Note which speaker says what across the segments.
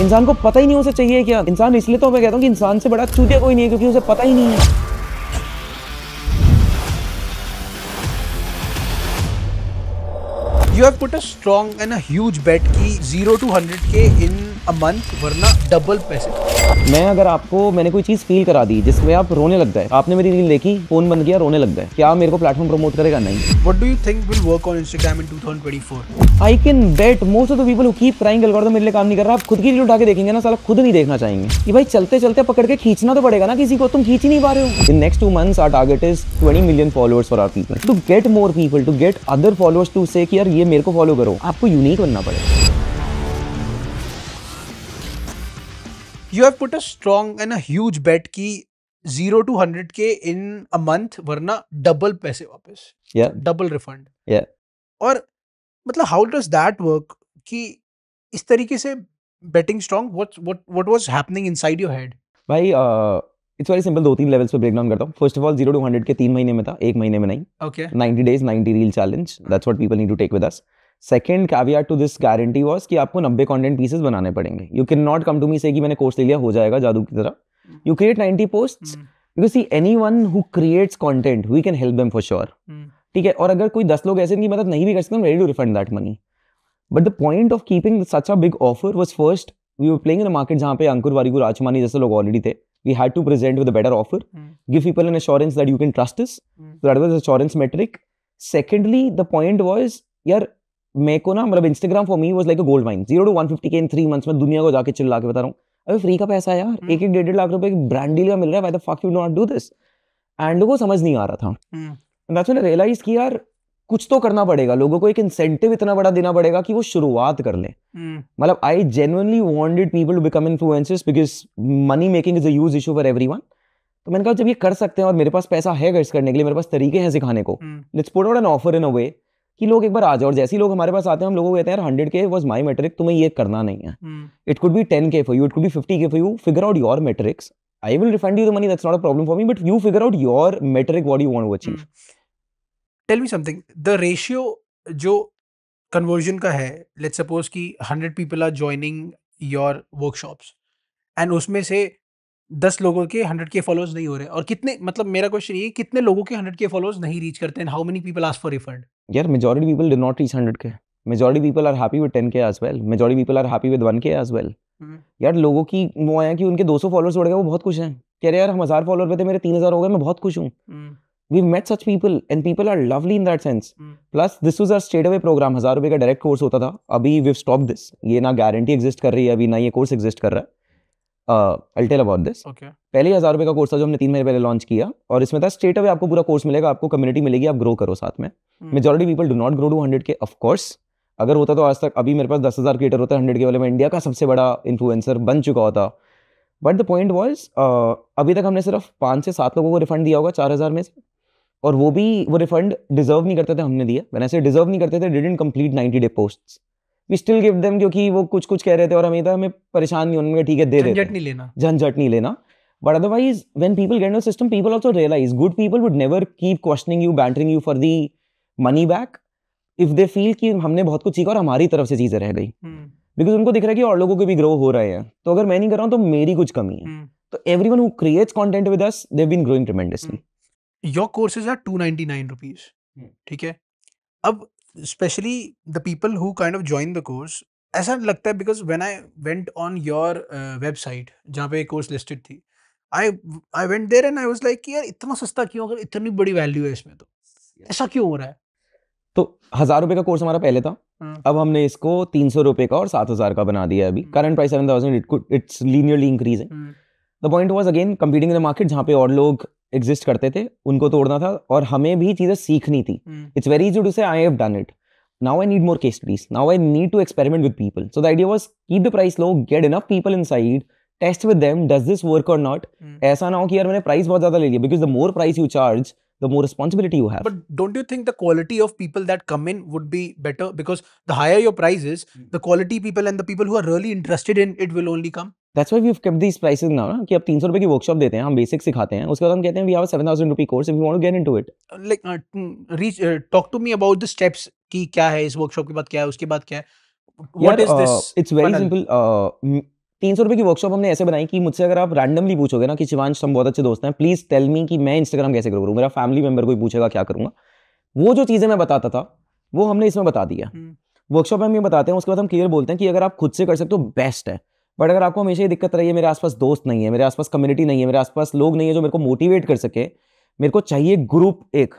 Speaker 1: इंसान को पता ही नहीं उसे चाहिए क्या इंसान इसलिए तो मैं कहता हूँ कि इंसान से बड़ा चूतिया कोई नहीं है क्योंकि उसे पता ही नहीं है
Speaker 2: You have put a strong and a huge bet ki 0 to 100k in a month वरना डबल पैसे
Speaker 1: मैं अगर आपको मैंने कोई चीज़ फील करा दी जिसमें आप रोने लग गए आपने मेरी रील देखी फोन बन गया रोने लग गए क्या मेरे को प्लेटफॉर्म प्रमोट करेगा नहीं
Speaker 2: what do you think will work on Instagram in 2024
Speaker 1: I can bet most of the people who keep trying algorithm मेरे लिए काम नहीं कर रहा आप खुद की रील उठा के देखेंगे ना साला खुद नहीं देखना चाहेंगे कि भाई चलते चलते पकड़ के खींचना तो पड़ेगा ना किसी को तुम खींच ही नहीं पा रहे हो in next two months our target is 20 million followers for our people to get more people to get other followers to say कि यार ये मेरे को फॉलो करो आपको यूनिक बनना पड़ेगा
Speaker 2: you have put a strong and a bet की जीरो टू हंड्रेड के इन अ मंथ वरना डबल पैसे वापस या डबल रिफंड या और मतलब हाउ डज दैट वर्क कि इस तरीके से betting strong what what what was happening inside your head
Speaker 1: भाई इट्स वेरी सिंपल दो तीन लेवल्स पे ब्रेक डाउन करता हूँ first of all zero to hundred के तीन महीने में था एक महीने में नहीं okay ninety days ninety reel challenge that's what people need to take with us second caveat to this guarantee was कि आपको नब्बे कॉन्टेंट पीसेज बनाने पड़ेंगे you can not come to me say कि मैंने कोर्स ले लिया हो जाएगा जादू की तरह you create ninety post because see anyone who creates content we can help them for sure ठीक है और अगर कोई दस लोग ऐसे नहीं मतलब नहीं भी कर सकते ready to refund that money but the point of keeping such a big offer was first we were playing in market जहाँ पे अंकुर वारीगु राजमानी जैसे लोग ऑलरेडी थे we had to present with better offer give people an assurance that you can trust is trust us mm. Hmm. that was assurance metric secondly यार मेरे को ना मतलब Instagram for me was like a gold mine zero to one fifty k in three months में दुनिया को जाकर चिल्ला के बता रहा हूँ अभी फ्री का पैसा यार हम्म। एक एक डेढ़ लाख रुपए की ब्रांड डील का मिल रहा है why the fuck you not do this and लोगों को समझ नहीं आ रहा था
Speaker 3: दैट्स
Speaker 1: मैंने रियलाइज किया यार कुछ तो करना पड़ेगा लोगों को एक इंसेंटिव इतना बड़ा देना पड़ेगा कि वो शुरुआत कर ले हम्म। मतलब I genuinely wanted people to become influencers because money making is a huge issue for everyone तो मैंने कहा जब ये कर सकते हैं और मेरे पास पैसा है खर्च करने के लिए मेरे पास तरीके हैं सिखाने को let's put out an offer in a way कि लोग एक बार आ जाओ और जैसे ही लोग हमारे पास आते हैं हम लोगों को कहते हैं हंड्रेड के वॉज माई मेट्रिक तुम्हें ये करना नहीं है it could be ten k for you it could be fifty k for you figure out your metrics I will refund you the money that's not a problem for me but you figure out your metric what you want achieve
Speaker 2: tell me something the ratio जो conversion का है let suppose की hundred people are joining your workshops and उसमें से दस लोगों के hundred K followers नहीं हो रहे और कितने मतलब मेरा क्वेश्चन ये कितने लोगों के हंड्रेड के फॉलोअर्स नहीं रीच करते हैं how many people ask for refund
Speaker 1: यार majority people did not reach hundred k majority people are happy with ten k as well majority people are happy with one k as well यार लोगों की वो आया कि उनके दो सौ फॉलोअर्स बढ़ गए वो बहुत खुश हैं कह रहे यार हम हजार फॉलोअर पे थे मेरे तीन हजार हो गए मैं बहुत खुश हूँ we met such people and people are lovely in that sense plus this was our state away program हजार रुपये का डायरेक्ट कोर्स होता था अभी वी स्टॉप दिस ये ना गारंटी एग्जिस्ट कर रही है अभी ना ये कोर्स एग्जिस्ट कर रहा है अल्टेल अबाउट दिस पहले हज़ार रुपये का कोर्स था जो हमने तीन महीने पहले लॉन्च किया और इसमें था स्टेट अवे आपको पूरा कोर्स मिलेगा आपको कम्युनिटी मिलेगी आप ग्रो करो साथ में majority people do not grow to hundred k of course अगर होता तो आज तक अभी मेरे पास दस हज़ार क्रिएटर होता है हंड्रेड के वाले में इंडिया का सबसे बड़ा इन्फ्लुएंसर बन चुका होता बट द पॉइंट वॉज अभी तक हमने सिर्फ पाँच से सात लोगों को रिफंड दिया होगा चार हज़ार में से और वो भी वो रिफंड डिजर्व नहीं करते थे हमने दिया वैसे डिजर्व नहीं करते थे didn't complete ninety day post we still give them क्योंकि वो कुछ कुछ कह रहे थे और हमें था हमें परेशान नहीं होने ठीक है दे दे झंझट नहीं लेना झंझट नहीं लेना but otherwise when people get no system people also realise good people would never keep questioning you bantering you for the money back if they feel कि हमने बहुत कुछ सीखा और हमारी तरफ से चीजें रह गई बिकॉज हम्म। उनको दिख रहा है कि और लोगों के भी ग्रो हो रहे हैं तो अगर मैं नहीं कर रहा हूँ तो मेरी कुछ कमी है हम्म। तो everyone who creates content with us they've been growing tremendously
Speaker 2: your courses are two ninety nine rupees ठीक है अब specially the people who kind of join the course ऐसा लगता है because when I went on your website जहाँ पे course listed थी I I went there and I was like यार इतना सस्ता क्यों अगर इतनी बड़ी वैल्यू है इसमें तो ऐसा क्यों हो रहा है
Speaker 1: तो हज़ार रुपए का कोर्स हमारा पहले था हाँ। अब हमने इसको तीन सौ रुपए का और सात हज़ार का बना दिया अभी current price seven thousand it's linearly increase increasing the point was again competing in the market जहाँ पे और लोग एग्जिस्ट करते थे उनको तोड़ना था और हमें भी चीज़ें सीखनी थी it's very easy to say I have done it now I need more case studies. Now I need to experiment with people. So the idea was keep the price low, get enough people inside, test with them, does this work or not? ऐसा ना हो कि यार मैंने price बहुत ज्यादा ले लिया because the more price you charge, the more responsibility you have. But
Speaker 2: don't you think the quality of people that come in would be better because the higher your price is, the quality people and the people who are really interested in it will only come.
Speaker 1: That's why we keep these prices ना कि आप तीन सौ रुपए की workshop देते हैं हम बेसिक सिखाते हैं उसके बाद हम कहते हैं we have seven thousand rupee course we want to get into it
Speaker 2: like reach talk to me about the steps कि क्या है इस वर्कशॉप के बाद क्या है उसके बाद क्या है
Speaker 1: what is this it's very simple तीन सौ रुपए की वर्कशॉप हमने ऐसे बनाई कि मुझसे अगर आप रैंडमली पूछोगे ना कि शिवांश हम बहुत अच्छे दोस्त हैं प्लीज़ टेल मी कि मैं इंस्टाग्राम कैसे करूँ मेरा फैमिली मेंबर कोई पूछेगा क्या करूंगा वो जो चीज़ें मैं बताता था वो हमने इसमें बता दिया वर्कशॉप हम्म। में हम ये बताते हैं उसके बाद हम क्लियर बोलते हैं कि अगर आप खुद से कर सकते हो बेस्ट है बट अगर आपको हमेशा ही दिक्कत रही है मेरे आसपास दोस्त नहीं है मेरे आसपास कम्युनिटी नहीं है मेरे आसपास लोग नहीं है जो मेरे को मोटिवेट कर सके मेरे को चाहिए ग्रुप एक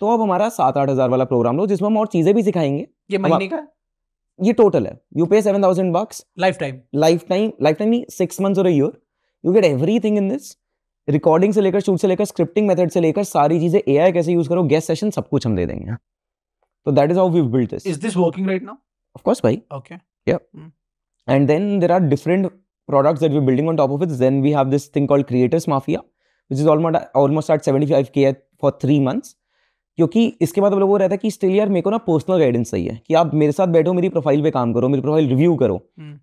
Speaker 1: तो अब हमारा सात आठ हज़ार वाला प्रोग्राम लो जिसमें हम और चीज़ें भी सिखाएंगे ये महीने का ये टोटल है you pay seven thousand bucks lifetime lifetime lifetime नहीं सिक्स मंथ और year you get everything in this recording से लेकर शूट से लेकर स्क्रिप्टिंग मेथड से लेकर सारी चीज़ें ए कैसे यूज़ करो गेस्ट सेशन सब कुछ हम दे देंगे तो that is how we built this is this working right now of course भाई ओके या hmm। And then there are different products that we're building on top of it. Then we have this thing called Creators Mafia, which is almost almost at 75k for three months. क्योंकि इसके बाद मतलब वो रहता है कि still यार मेरे को ना पर्सनल गाइडेंस चाहिए कि आप मेरे साथ बैठो मेरी प्रोफाइल पे काम करो मेरी प्रोफाइल रिव्यू करो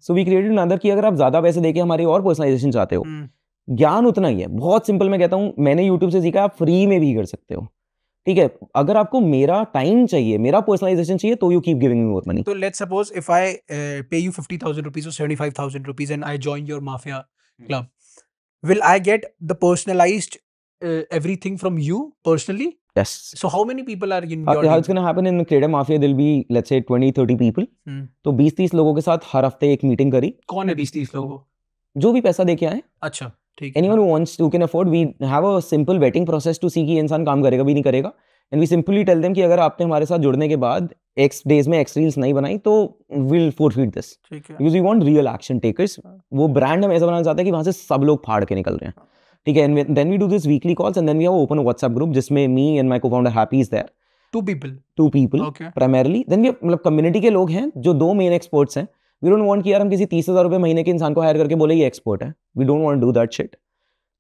Speaker 1: सो वी क्रिएटेड अनदर कि अगर आप ज्यादा पैसे देके हमारे और पर्सनलाइजेशन चाहते हो हम्म। ज्ञान उतना ही है बहुत सिंपल मैं कहता हूँ मैंने यूट्यूब से सीखा आप फ्री में भी कर सकते हो ठीक है अगर आपको मेरा टाइम चाहिए मेरा पर्सनलाइजेशन चाहिए तो you keep giving me more money
Speaker 2: तो let's suppose if I pay you 50000 rupees और 75000 rupees and I join your mafia club will I get the personalised everything from you personally
Speaker 1: yes so how many
Speaker 2: people are in your how it's
Speaker 1: gonna happen in credit mafia there will be let's say 20 30 people तो 20 30 लोगों के साथ हर हफ्ते एक meeting करी कौन है 20 30 लोगों जो भी पैसा देके आए अच्छा anyone who wants to can afford we have a simple vetting process to see कि इंसान काम करेगा भी नहीं करेगा and we simply tell them कि अगर आपने हमारे साथ जुड़ने के बाद एक्स डेज में एक्स रील्स नहीं बनाई तो will forfeit this because we want real action takers वो ब्रांड हम ऐसा बनाना चाहते हैं कि वहाँ से सब लोग फाड़ के निकल रहे हैं ठीक है and then we do this weekly calls and then we have open WhatsApp group जिसमें me and my co-founder Happy is there two people two people primarily then we मतलब कम्युनिटी के लोग हैं जो दो मेन एक्सपर्ट्स हैं वी डोंट वांट कि यार हम किसी तीस हज़ार रुपये महीने के इंसान को हायर करके बोले ये एक्सपर्ट है we don't want do that shit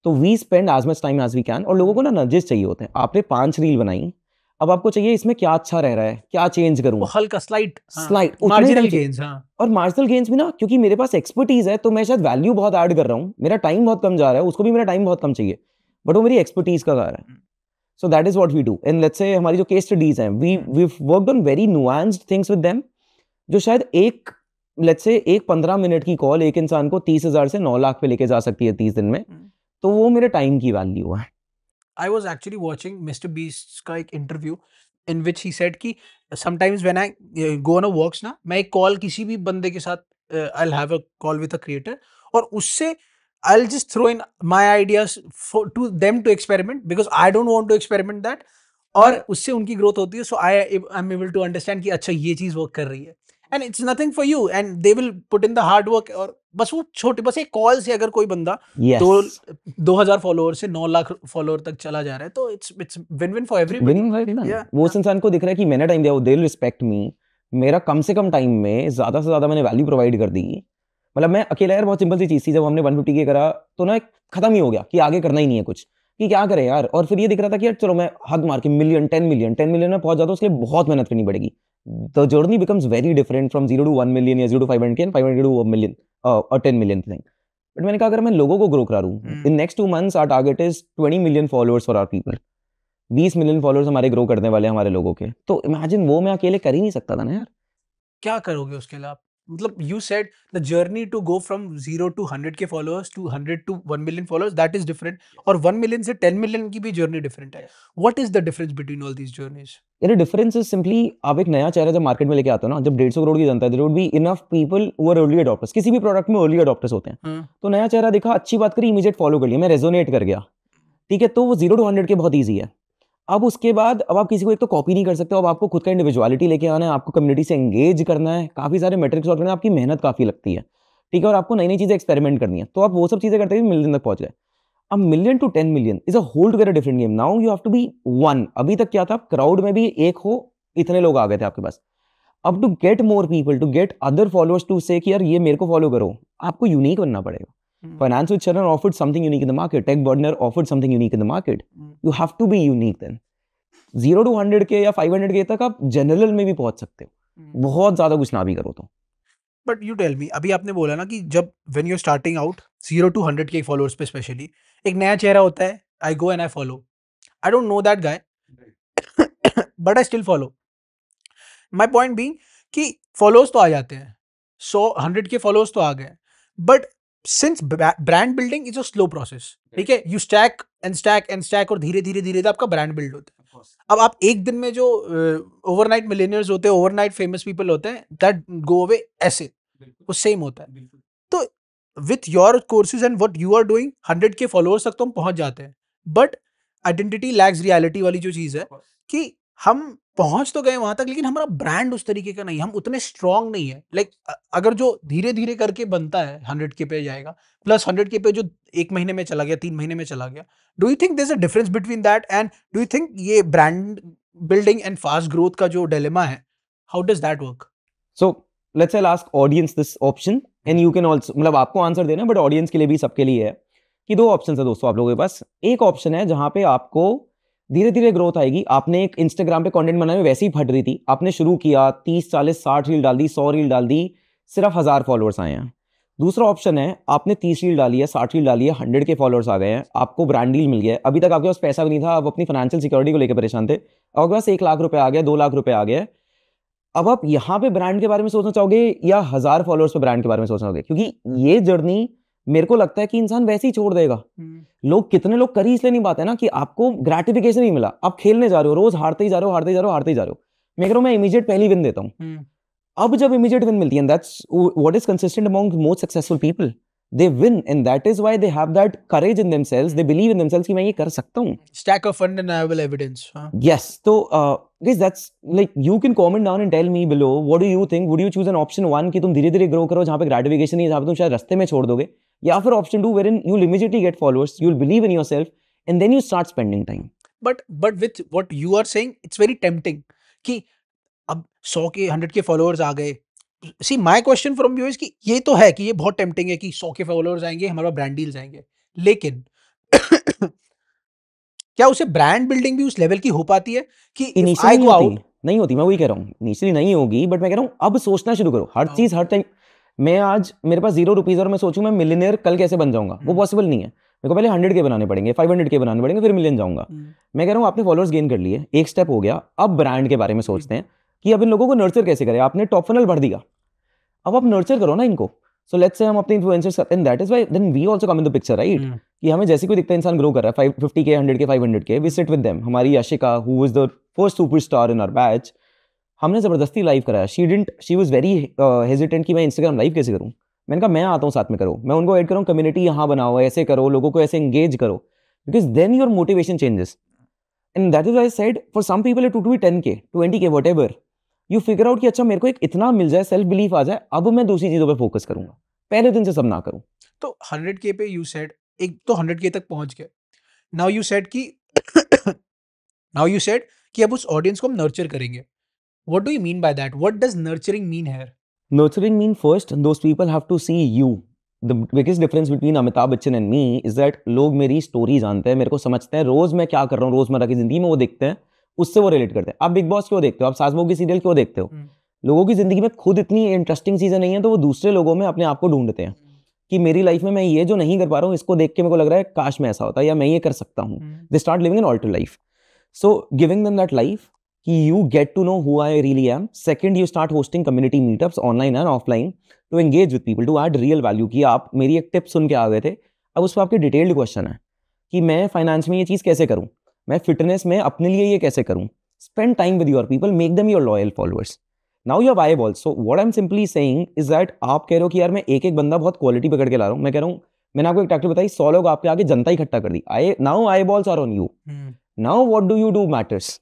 Speaker 1: तो we spend as much time as we can और लोगों को ना नजेस चाहिए होते हैं आपने पांच रील बनाई अब आपको चाहिए इसमें क्या अच्छा रह रहा है क्या चेंज करूँ हल्का
Speaker 2: स्लाइट स्लाइट मार्जिनल गेंस और
Speaker 1: मार्जिनल गेंस भी ना क्योंकि मेरे पास एक्सपर्टीज है तो मैं शायद वैल्यू बहुत ऐड कर रहा हूँ मेरा टाइम बहुत कम जा रहा है उसको भी मेरा टाइम बहुत कम चाहिए बट वो मेरी एक्सपर्टीज का कार है so that is what we do and let's say हमारी जो केस स्टडीज हैं we we worked on very nuanced things with them जो शायद एक लेट्स से एक पंद्रह मिनट की कॉल एक इंसान को तीस हज़ार से नौ लाख पे लेके जा सकती है तीस दिन में hmm. तो वो मेरे टाइम की वैल्यू है
Speaker 2: I was actually watching Mister Beast का एक interview in which he said कि sometimes when I go on a works ना मैं एक कॉल किसी भी बंदे के साथ I have a call with a creator और उससे I just throw in my ideas to them to experiment because I don't want to experiment that और उससे उनकी ग्रोथ होती है so I I am able to understand कि अच्छा ये चीज़ वर्क कर रही है and it's nothing for you and they will put in the hard work और बस वो छोटे बस एक कॉल से अगर कोई बंदा yes. तो हजार फॉलोअर से नौ लाख फॉलोअर तक चला जा रहा है तो it's it's win win for every win
Speaker 1: वो उस इंसान को दिख रहा है कि मैंने टाइम दिया वो दे रिस्पेक्ट मी मेरा कम से कम टाइम में ज्यादा से ज्यादा मैंने वैल्यू प्रोवाइड कर दी मतलब मैं अकेला यार बहुत सिंपल सी चीज थी जब हमने वन फिफ्टी के करा तो ना खत्म ही हो गया कि आगे करना ही नहीं है कुछ कि क्या करें यार और फिर ये दिख रहा था कि यार चलो मैं हद मार के million ten million ten million में पहुंच जाता हूँ उसके लिए बहुत मेहनत करनी पड़ेगी the journey becomes very different from zero to one million या hundred to five hundred and five hundred million million और टेन मिलियन थिंग बट मैंने कहा अगर मैं लोगों को ग्रो करा रहा in next two months our target is twenty million followers for our people. बीस मिलियन फॉलोअर्स हमारे ग्रो करने वाले हैं हमारे लोगों के तो इमेजिन वो मैं अकेले कर ही नहीं सकता था ना यार
Speaker 2: क्या करोगे उसके लिए आप मतलब you said the journey to go from zero to hundred K followers to hundred to one million followers that is different और वन मिलियन से टेन मिलियन की भी जर्नी डिफरेंट है what is the difference between all these journeys
Speaker 1: यार difference is simply आप एक नया चेहरा जब मार्केट में लेके आते हो ना जब डेढ़ सौ करोड़ की जनता है there would be enough people वो अर्ली अडॉप्टर्स किसी भी प्रोडक्ट में अर्ली अडॉप्टर्स होते हैं हाँ। तो नया चेहरा देखा अच्छी बात करी इमीजिएट फॉलो कर लिया मैं रेजोनेट कर गया ठीक है तो वो जीरो टू हंड्रेड के बहुत ईजी है अब उसके बाद अब आप किसी को एक तो कॉपी नहीं कर सकते अब आपको खुद का इंडिविजुअलिटी लेके आना है आपको कम्युनिटी से एंगेज करना है काफ़ी सारे मेट्रिक्स और करना है आपकी मेहनत काफ़ी लगती है ठीक है और आपको नई नई चीज़ें एक्सपेरिमेंट करनी है तो आप वो सब चीज़ें करते हुए मिलियन तक पहुंच गए अब million to ten million is a whole together different game now you have to be one अभी तक क्या था क्राउड में भी एक हो इतने लोग आ गए थे आपके पास अब to get more people to get other followers to say कि यार ये मेरे को फॉलो करो आपको यूनिक बनना पड़ेगा Mm. Finance with Charan offered something unique in the market. Tech Burner offered something unique in the market. Mm. You have to be unique then. Zero to hundred K या five hundred K तक आप general में भी पहुंच सकते हो बहुत ज्यादा कुछ ना भी करो तो
Speaker 2: But you tell me, अभी आपने बोला ना कि जब when you're starting out zero to hundred K followers पे specially एक नया चेहरा होता है I go and I follow. I don't know that guy, but I still follow. My point being कि followers तो आ जाते हैं सौ हंड्रेड के फॉलोअर्स तो आ गए but since brand building is a slow process ठीक है you stack and stack and stack और धीरे धीरे धीरे आपका ब्रांड बिल्ड होता है अब आप एक दिन में जो ओवरनाइट uh, मिलेनियर्स होते हैं ओवरनाइट फेमस पीपल होते हैं दैट गो अवे ऐसे वो सेम होता है तो with your courses and what you are doing hundred K followers तक तो हम पहुंच जाते हैं बट आइडेंटिटी लैक्स रियालिटी वाली जो चीज़ है कि हम पहुंच तो गए वहां तक लेकिन हमारा ब्रांड उस तरीके का नहीं हम उतने स्ट्रांग नहीं है लाइक अगर जो धीरे धीरे करके बनता है हंड्रेड के पे जाएगा प्लस हंड्रेड के पे जो एक महीने में चला गया तीन महीने में चला गया do you think this a difference between that and do you think ये brand building and fast growth का जो डेलेमा है how does that work
Speaker 1: so let's I ask audience this option and you can also मतलब आपको answer देना but audience के लिए भी सबके लिए है कि दो ऑप्शन है दोस्तों आप लोगों के पास एक ऑप्शन है जहां पे आपको धीरे धीरे ग्रोथ आएगी आपने एक इंस्टाग्राम पे कंटेंट बनाया वैसे ही फट रही थी आपने शुरू किया तीस चालीस साठ रील डाल दी सौ रील डाल दी सिर्फ हज़ार फॉलोअर्स आए हैं दूसरा ऑप्शन है आपने तीस रील डाली है साठ रील डाली है हंड्रेड के फॉलोअर्स आ गए हैं आपको ब्रांड डील मिल गया है अभी तक आपके पास पैसा भी नहीं था आप अपनी फाइनेंशियल सिक्योरिटी को लेकर परेशान थे आपके पास एक लाख रुपये आ गया दो लाख रुपये आ गया अब आप यहाँ पे ब्रांड के बारे में सोचना चाहोगे या हज़ार फॉलोअर्स पर ब्रांड के बारे में सोचना चाहोगे क्योंकि ये जर्नी मेरे को लगता है कि इंसान वैसे ही छोड़ देगा
Speaker 3: हम्म।
Speaker 1: लोग कितने लोग करी इसलिए नहीं बात है ना कि आपको ग्रेटिफिकेशन ही मिला आप खेलने जा रहे हो रोज हारते ही जा रहे हो हारते ही जा रहे हो हारते ही जा रहे हो मैं कह रहा हूँ मैं इमीजिएट पहली विन देता हूँ हम्म। अब जब इमीजिएट विन मिलती है that's what is consistent among most successful people they win and that is why they have that courage in themselves they believe in themselves कि मैं ये कर सकता हूँ
Speaker 2: stack of undeniable evidence
Speaker 1: yes तो guys that's like you can comment down and tell me below what do you think would you choose an option 1 कि तुम धीरे-धीरे ग्रो करो जहां पे ग्रेटिफिकेशन है जहां पे तुम शायद रास्ते में छोड़ दोगे या फिर option two where in you immediately get followers you believe in your self and then you start spending time
Speaker 2: but but with what you are saying it's very tempting कि अब सौ के हंड्रेड के फॉलोअर्स आ गए see my question from you is कि ये तो है कि ये बहुत टेम्पटिंग है कि सौ के फॉलोअर्स आएंगे हमारा ब्रांड डील्स आएंगे लेकिन क्या उसे ब्रांड बिल्डिंग भी उस लेवल की हो पाती है कि
Speaker 1: आई नहीं आउट नहीं होती मैं वही कह रहा हूँ इनिशियली नहीं होगी बट मैं कह रहा हूँ अब सोचना शुरू करो हर हाँ। चीज हर टाइम मैं आज मेरे पास जीरो रुपीज़ और मैं सोचूँ मैं मिलीनियर कल कैसे बन जाऊँगा वो पॉसिबल हम्म। नहीं है मेरे को पहले हंड्रेड के बनाने पड़ेंगे फाइव हंड्रेड के बनाने पड़ेंगे फिर मिलियन जाऊँगा हम्म। मैं कह रहा हूँ आपने फॉलोअर्स गेन कर लिए एक स्टेप हो गया अब ब्रांड के बारे में हम्म। सोचते हैं कि अब इन लोगों को नर्चर कैसे करें आपने टॉप फनल भर दिया अब आप नर्चर करो ना इनको सो लेट्स से हम अपने इन्फ्लुएंसर्स करते हैं that is why then we also come in the picture right कि हमें जैसे कोई दिखता है इंसान ग्रो कर रहा है five fifty K hundred K five hundred K we sit with them हमारी Yashika who is the first super star in our batch हमने ज़बरदस्ती लाइव कराया she didn't she was very hesitant कि मैं इंस्टाग्राम लाइव कैसे करूँ मैंने कहा मैं आता हूँ साथ में करो मैं उनको ऐड करूँ कम्युनिटी यहाँ बनाओ ऐसे करो लोगों को ऐसे इंगेज करो because then your motivation changes and that is I said for some people two to ten K twenty K whatever you figure out कि अच्छा मेरे को एक इतना मिल जाए सेल्फ बिलीफ आ जाए अब मैं दूसरी चीज़ों पर फोकस करूँगा पहले दिन से सब ना करूँ
Speaker 2: तो हंड्रेड के पे यू सेट एक तो हंड्रेड के तक पहुँच गए नाउ यू सेट कि नाउ यू सेट कि अब उस ऑडियंस को हम नर्चर करेंगे What do you mean by that? What does nurturing mean here?
Speaker 1: Nurturing mean first, those people have to see you. The biggest difference between Amitabh Bachchan and me is that लोग मेरी story जानते हैं मेरे को समझते हैं रोज मैं क्या कर रहा हूँ रोजमर्रा की जिंदगी में वो देखते हैं उससे वो रिलेट करते हैं आप बिग बॉस क्यों देखते हो आप सास की सीरियल क्यों देखते हो हम्म। लोगों की जिंदगी में खुद इतनी इंटरेस्टिंग चीज़ें नहीं है तो वो दूसरे लोगों में अपने आप को ढूंढते हैं कि मेरी लाइफ में मैं ये जो नहीं कर पा रहा हूँ इसको देख के मेरे को लग रहा है काश मैं ऐसा होता या मैं ये कर सकता हूँ they start living an alter life so giving them that life कि you get to know who I really am second you start hosting community meetups online and offline to engage with people to add real value कि आप मेरी एक tip सुन के आ गए थे अब उस पर आपके डिटेल्ड क्वेश्चन है कि मैं फाइनेंस में ये चीज़ कैसे करूँ मैं फिटनेस में अपने लिए ये कैसे करूँ spend time with your people make them your loyal followers now your ball so what I am simply saying is that आप कह रहे हो कि यार मैं एक एक बंदा बहुत क्वालिटी पकड़ के ला रहा हूँ मैं कह रहा हूँ मैंने आपको एक टैक्टिक बताई सौ लोग आपके आगे जनता इकट्ठा कर दी I now I balls are on you now what do you do matters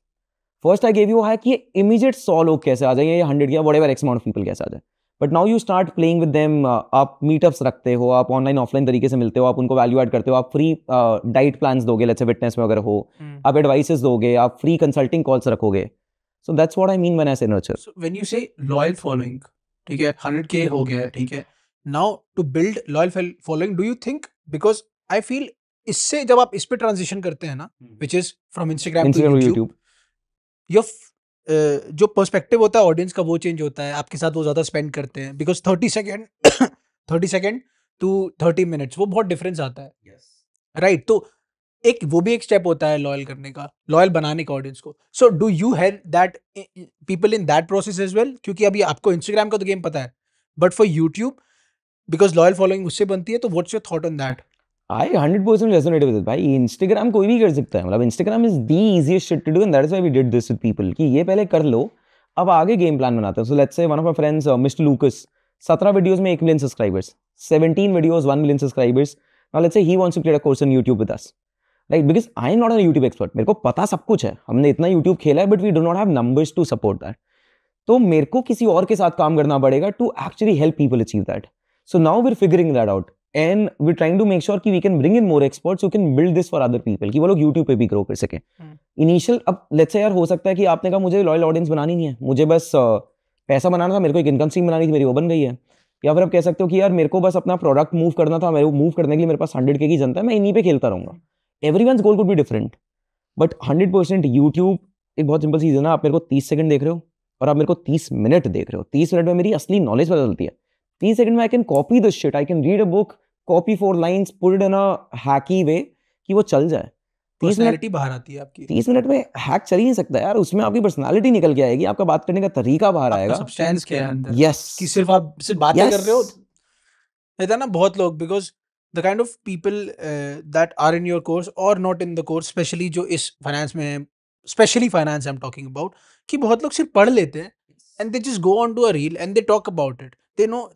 Speaker 1: first I gave you है कि इमीजिएट सौ लोग कैसे आ जाए या हंड्रेड या वट एक्स अमाउंट पीपल कैसे आ जाए but now you start playing with them आप मीटअप्स रखते हो आप ऑनलाइन ऑफलाइन तरीके से मिलते हो आप उनको वैल्यू एड करते हो आप फ्री डाइट प्लान्स दोगे लेट्स फिटनेस में अगर हो hmm. आप एडवाइसेस दोगे आप फ्री कंसल्टिंग कॉल्स रखोगे so that's what I mean when I say nurture
Speaker 2: when you say loyal following ठीक है हंड्रेड के हो गया ठीक है now to build loyal following do you think because I feel इससे जब आप इस पर ट्रांजेक्शन करते हैं ना which is from Instagram to YouTube your uh, जो पर्सपेक्टिव होता है ऑडियंस का वो चेंज होता है आपके साथ वो ज़्यादा स्पेंड करते हैं because thirty second thirty second to thirty minutes वो बहुत डिफरेंस आता है राइट yes. right, तो एक वो भी एक स्टेप होता है लॉयल करने का लॉयल बनाने का ऑडियंस को so do you have that people in that process is well क्योंकि अभी आपको इंस्टाग्राम का तो गेम पता है but for YouTube because loyal following उससे
Speaker 1: बनती है तो what's your thought on that I hundred percent resonate with भाई इंस्टाग्राम कोई भी कर सकता है मतलब Instagram is the easiest shit to do and that is why we did this with people कि ये पहले कर लो अब आगे गेम प्लान बनाते हैं so let's say one of our friends Mister Lucas सत्रह वीडियोज में एक million subscribers seventeen videos one million subscribers now let's say he wants to create a course on YouTube with us right because I am not an YouTube expert मेरे को पता सब कुछ है हमने इतना यूट्यूब खेला है but we do not have numbers to support that तो मेरे को किसी और के साथ काम करना पड़ेगा to actually help people achieve that so now we're figuring that out and we trying to make sure की we can bring in more experts you can build this for other people की वो लोग YouTube पे भी grow कर सकें initial hmm. अब let's say यार हो सकता है कि आपने कहा मुझे लॉयल ऑडियंस बनानी नहीं है मुझे बस पैसा बनाना था मेरे को एक इनकम स्ट्रीम बनानी थी मेरी वो बन गई है या फिर आप कह सकते हो कि यार मेरे को बस अपना प्रोडक्ट मूव करना था मेरे को मूव करने के लिए मेरे पास हंड्रेड के की जनता है मैं इन्हीं पे खेलता रहूँगा every one goal could be different but hundred percent YouTube एक बहुत सिंपल चीज़ है ना आप मेरे को तीस सेकंड देख रहे हो और आप मेरे को तीस मिनट देख रहे हो तीस मिनट में मेरी असली नॉलेज बदलती है तीन सेकंड में I can copy this shit I can read a book copy four lines put it in a hacky way कि वो चल जाए तीस मिनट
Speaker 2: बाहर आती है आपकी तीस
Speaker 1: मिनट में हैक चल ही नहीं सकता यार उसमें आपकी पर्सनैलिटी निकल के आएगी आपका बात करने का तरीका बाहर आएगा सब्सटेंस
Speaker 2: क्या अंदर यस कि सिर्फ आप सिर्फ बात yes. कर रहे हो रहता ना बहुत लोग because the kind of people that are in your course और not in the course specially जो इस फाइनेंस में है specially finance I am talking about कि बहुत लोग सिर्फ पढ़ लेते हैं and they just go on to a reel and they talk about it they know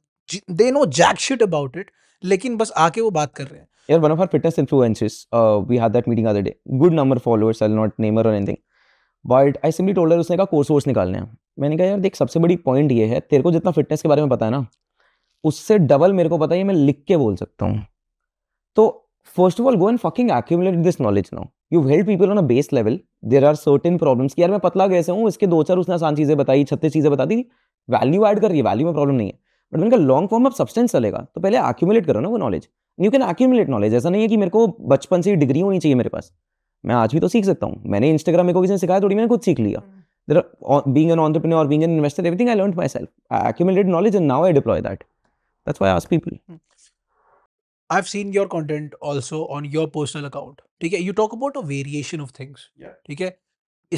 Speaker 2: they know jack shit about it लेकिन बस आके वो बात कर रहे हैं
Speaker 1: यार one of are fitness influences we had that meeting other day good number followers I will not name her or anything but I simply told her उसने कहा कोर्स वोर्स निकालने हैं मैंने कहा यार देख सबसे बड़ी पॉइंट ये है तेरे को जितना फिटनेस के बारे में पता है ना उससे डबल मेरे को पता है मैं लिख के बोल सकता हूँ तो first of all go and fucking accumulate this knowledge now you help people on a base level there are certain problems यार मैं पतला कैसे हूँ इसके दो चार उसने आसान चीज़ें बताई छत्तीस चीज़ें बता दी वैल्यू ऐड कर रही है वैल्यू में प्रॉब्लम नहीं है बट मैंने कहा लॉन्ग फॉर्म ऑफ सब्सटेंस चलेगा तो पहले एक्यूमुलेट करो ना वो knowledge you can accumulate knowledge ऐसा नहीं है कि मेरे को बचपन से डिग्री होनी चाहिए मेरे पास मैं आज भी तो सीख सकता हूँ मैंने इंस्टाग्राम मेरे को किसी ने सिखाया थोड़ी मैंने खुद सीख लिया there are being an entrepreneur being an investor everything i learned myself i accumulated knowledge and now i deploy that that's why i ask people
Speaker 2: i've seen your content also on your personal account ठीक है you talk about a variation of things ठीक है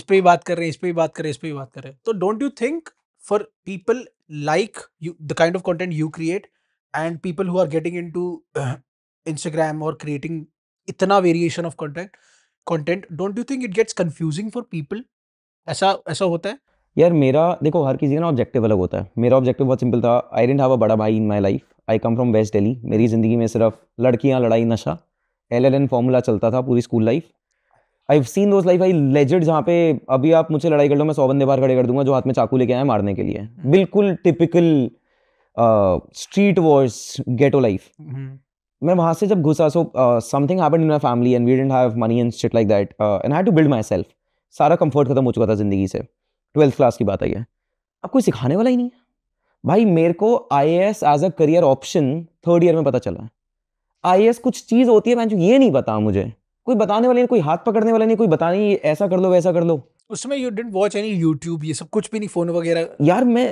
Speaker 2: इस पे भी बात कर रहे हैं इस पे भी बात कर रहे हैं इस पे भी बात कर रहे हैं तो don't you think for people like you the kind of content you create and people who are getting into uh, instagram or creating itna variation of content content don't you think it gets confusing for people aisa aisa hota hai
Speaker 1: यार मेरा देखो हर किसी का ना objective अलग होता है मेरा ऑब्जेक्टिव बहुत सिंपल था आई डेंट हैव अ बड़ा भाई in my life I come from west Delhi मेरी ज़िंदगी में सिर्फ लड़कियाँ लड़ाई नशा एल एल एन फॉर्मूला चलता था पूरी school life I have seen those life I lazed जहाँ पे अभी आप मुझे लड़ाई कर लो मैं सौ बंदे बार खड़े कर दूंगा जो हाथ में चाकू लेके आए मारने के लिए हम्म। बिल्कुल typical street wars ghetto life मैं वहाँ से जब घुसा so something happen in my family and we didn't have money and shit like that and had to build myself सारा कम्फर्ट खत्म हो चुका था ज़िंदगी से ट्वेल्थ क्लास की बात आई है अब कोई सिखाने वाला ही नहीं है भाई मेरे को IAS as a career option third year में पता चला आई एस कुछ चीज़ होती है मैं जो ये नहीं पता मुझे कोई बताने वाले नहीं कोई हाथ पकड़ने वाला नहीं कोई बता नहीं ऐसा कर लो वैसा कर लो
Speaker 2: उसमें you didn't watch any YouTube ये सब कुछ भी नहीं फोन वगैरह
Speaker 1: यार मैं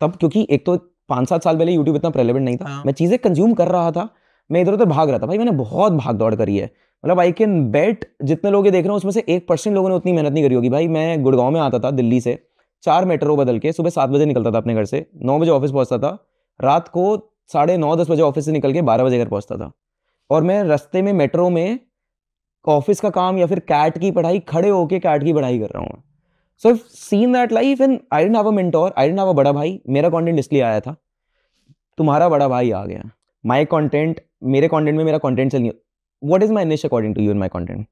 Speaker 1: तब क्योंकि एक तो पाँच सात साल पहले यूट्यूब इतना प्रेलिवेंट नहीं था हाँ। मैं चीज़ें कंज्यूम कर रहा था मैं इधर उधर भाग रहा था भाई मैंने बहुत भाग दौड़ करी है मतलब आई कैन बेट जितने लोग ये देख रहे हैं उसमें से एक परसेंट लोगों ने उतनी मेहनत नहीं करी होगी भाई मैं गुड़गांव में आता था दिल्ली से चार मेट्रो बदल के सुबह सात बजे निकलता था अपने घर से नौ बजे ऑफिस पहुंचता था रात को साढ़े नौ दस बजे ऑफिस से निकल के बारह बजे घर पहुंचता था और मैं रास्ते में मेट्रो में ऑफिस का काम या फिर कैट की पढ़ाई खड़े होके कैट की पढ़ाई कर रहा हूँ so I seen that life and I didn't have a mentor I didn't have a बड़ा भाई मेरा कॉन्टेंट इसलिए आया था तुम्हारा बड़ा भाई आ गया माई कॉन्टेंट मेरे कॉन्टेंट में मेरा कॉन्टेंट चलिए what is my niche according to you and my content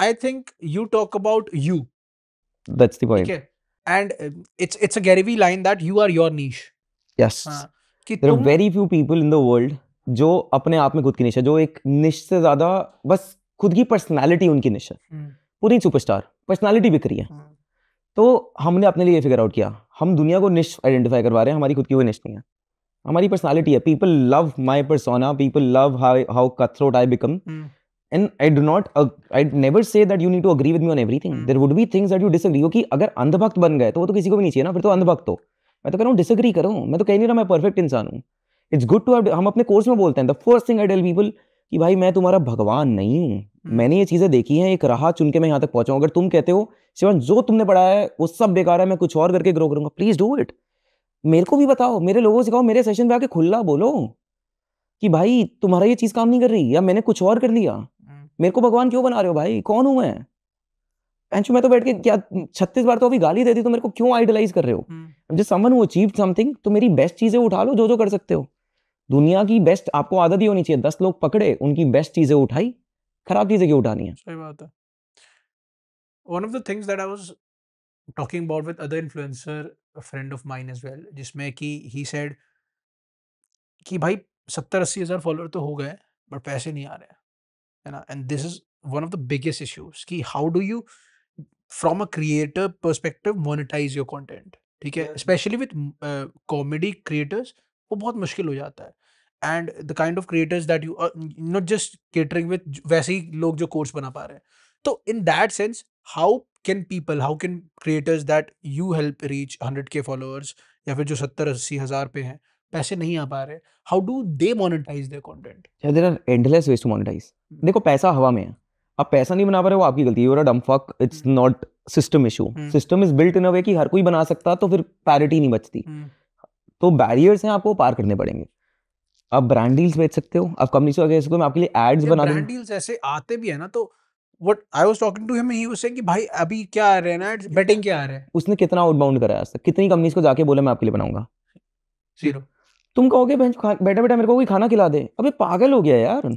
Speaker 2: I think you talk about you
Speaker 1: that's the point
Speaker 2: and it's it's a Gary Vee line that you are your niche
Speaker 1: yes there are very few people in the world जो अपने आप में खुद की निश है जो एक निश से ज्यादा बस खुद की पर्सनैलिटी उनकी निशा हम्म। पूरी सुपरस्टार पर्सनैलिटी बिक रही है हाँ। तो हमने अपने लिए फिगर आउट किया हम दुनिया को निश आइडेंटिफाई करवा रहे हैं हमारी खुद की वो निश नहीं है हमारी पर्सनैलिटी है people love my persona people love how cutthroat I become and I do not I never say that you need to agree with me on everything there would be things that you disagree हो कि अगर अंधभक्त बन गए तो वो तो किसी को भी नहीं चाहिए ना फिर तो अंधभक्त हो मैं तो कह रहा हूँ डिसग्री करो मैं तो कह नहीं रहा मैं परफेक्ट इंसान हूँ इट्स गुड टू हम अपने कोर्स में बोलते हैं the first thing I tell people कि भाई मैं तुम्हारा भगवान नहीं हूँ हम्म। मैंने ये चीज़ें देखी हैं एक राह चुन के मैं यहाँ तक पहुंचा अगर तुम कहते हो शिवान जो तुमने पढ़ा है वो सब बेकार है मैं कुछ और करके ग्रो करूंगा प्लीज़ डू इट मेरे को भी बताओ मेरे लोगों से कहो मेरे सेशन पे आके खुला बोलो कि भाई तुम्हारा ये चीज़ काम नहीं कर रही या मैंने कुछ और कर लिया हम्म। मेरे को भगवान क्यों बना रहे हो भाई कौन हूं मैं एंचू मैं तो बैठ के क्या छत्तीस बार तो अभी गाली देती तो मेरे को क्यों आइडलाइज कर रहे हो जिस समन वो अचीव समथिंग तो मेरी बेस्ट चीज़ें उठा लो जो जो कर सकते हो दुनिया की बेस्ट आपको आदत ही होनी चाहिए दस लोग पकड़े उनकी बेस्ट चीज़ें उठाई खराब चीज़ें क्यों उठानी है
Speaker 2: सही बात है one of the things that I was talking about with other influencer friend of mine as well जिसमें कि ही सेड कि भाई सत्तर अस्सी हज़ार फॉलोअर तो हो गए बट पैसे नहीं आ रहे है ना and this is one of the biggest issues कि how do you from a creator perspective monetize your content ठीक है स्पेशली विथ कॉमेडी क्रिएटर्स वो बहुत मुश्किल हो जाता है and the kind of creators that you not just catering with वैसे ही लोग जो कोर्स बना पा रहे हैं तो in that sense how can people how can creators that you help reach hundred K followers या फिर जो सत्तर अस्सी हज़ार पे हैं पैसे नहीं आ पा रहे how do they monetize their content
Speaker 1: there are endless ways to monetize देखो पैसा हवा में है आप पैसा नहीं बना पा रहे हो आपकी गलती है it's not system issue system is built in a way कि हर कोई बना सकता तो फिर पैरिटी नहीं बचती hmm. तो बैरियर्स हैं आपको पार करने पड़ेंगे आप ब्रांड डील्स बेच सकते हो आप कंपनी से अगर मैं आपके लिए एड्स बना ब्रांड
Speaker 2: डील्स ऐसे आते भी है ना तो what I was talking to him he was saying कि भाई अभी क्या आ रहे हैं ना बेटिंग क्या आ रहा है
Speaker 1: उसने कितना आउटबाउंड करा है आज तक कितनी कंपनीज को जाके बोला मैं आपके लिए बनाऊंगा जीरो तुम कहोगे बेटा बेटा मेरे को कोई खाना खिला दे अबे पागल हो गया यार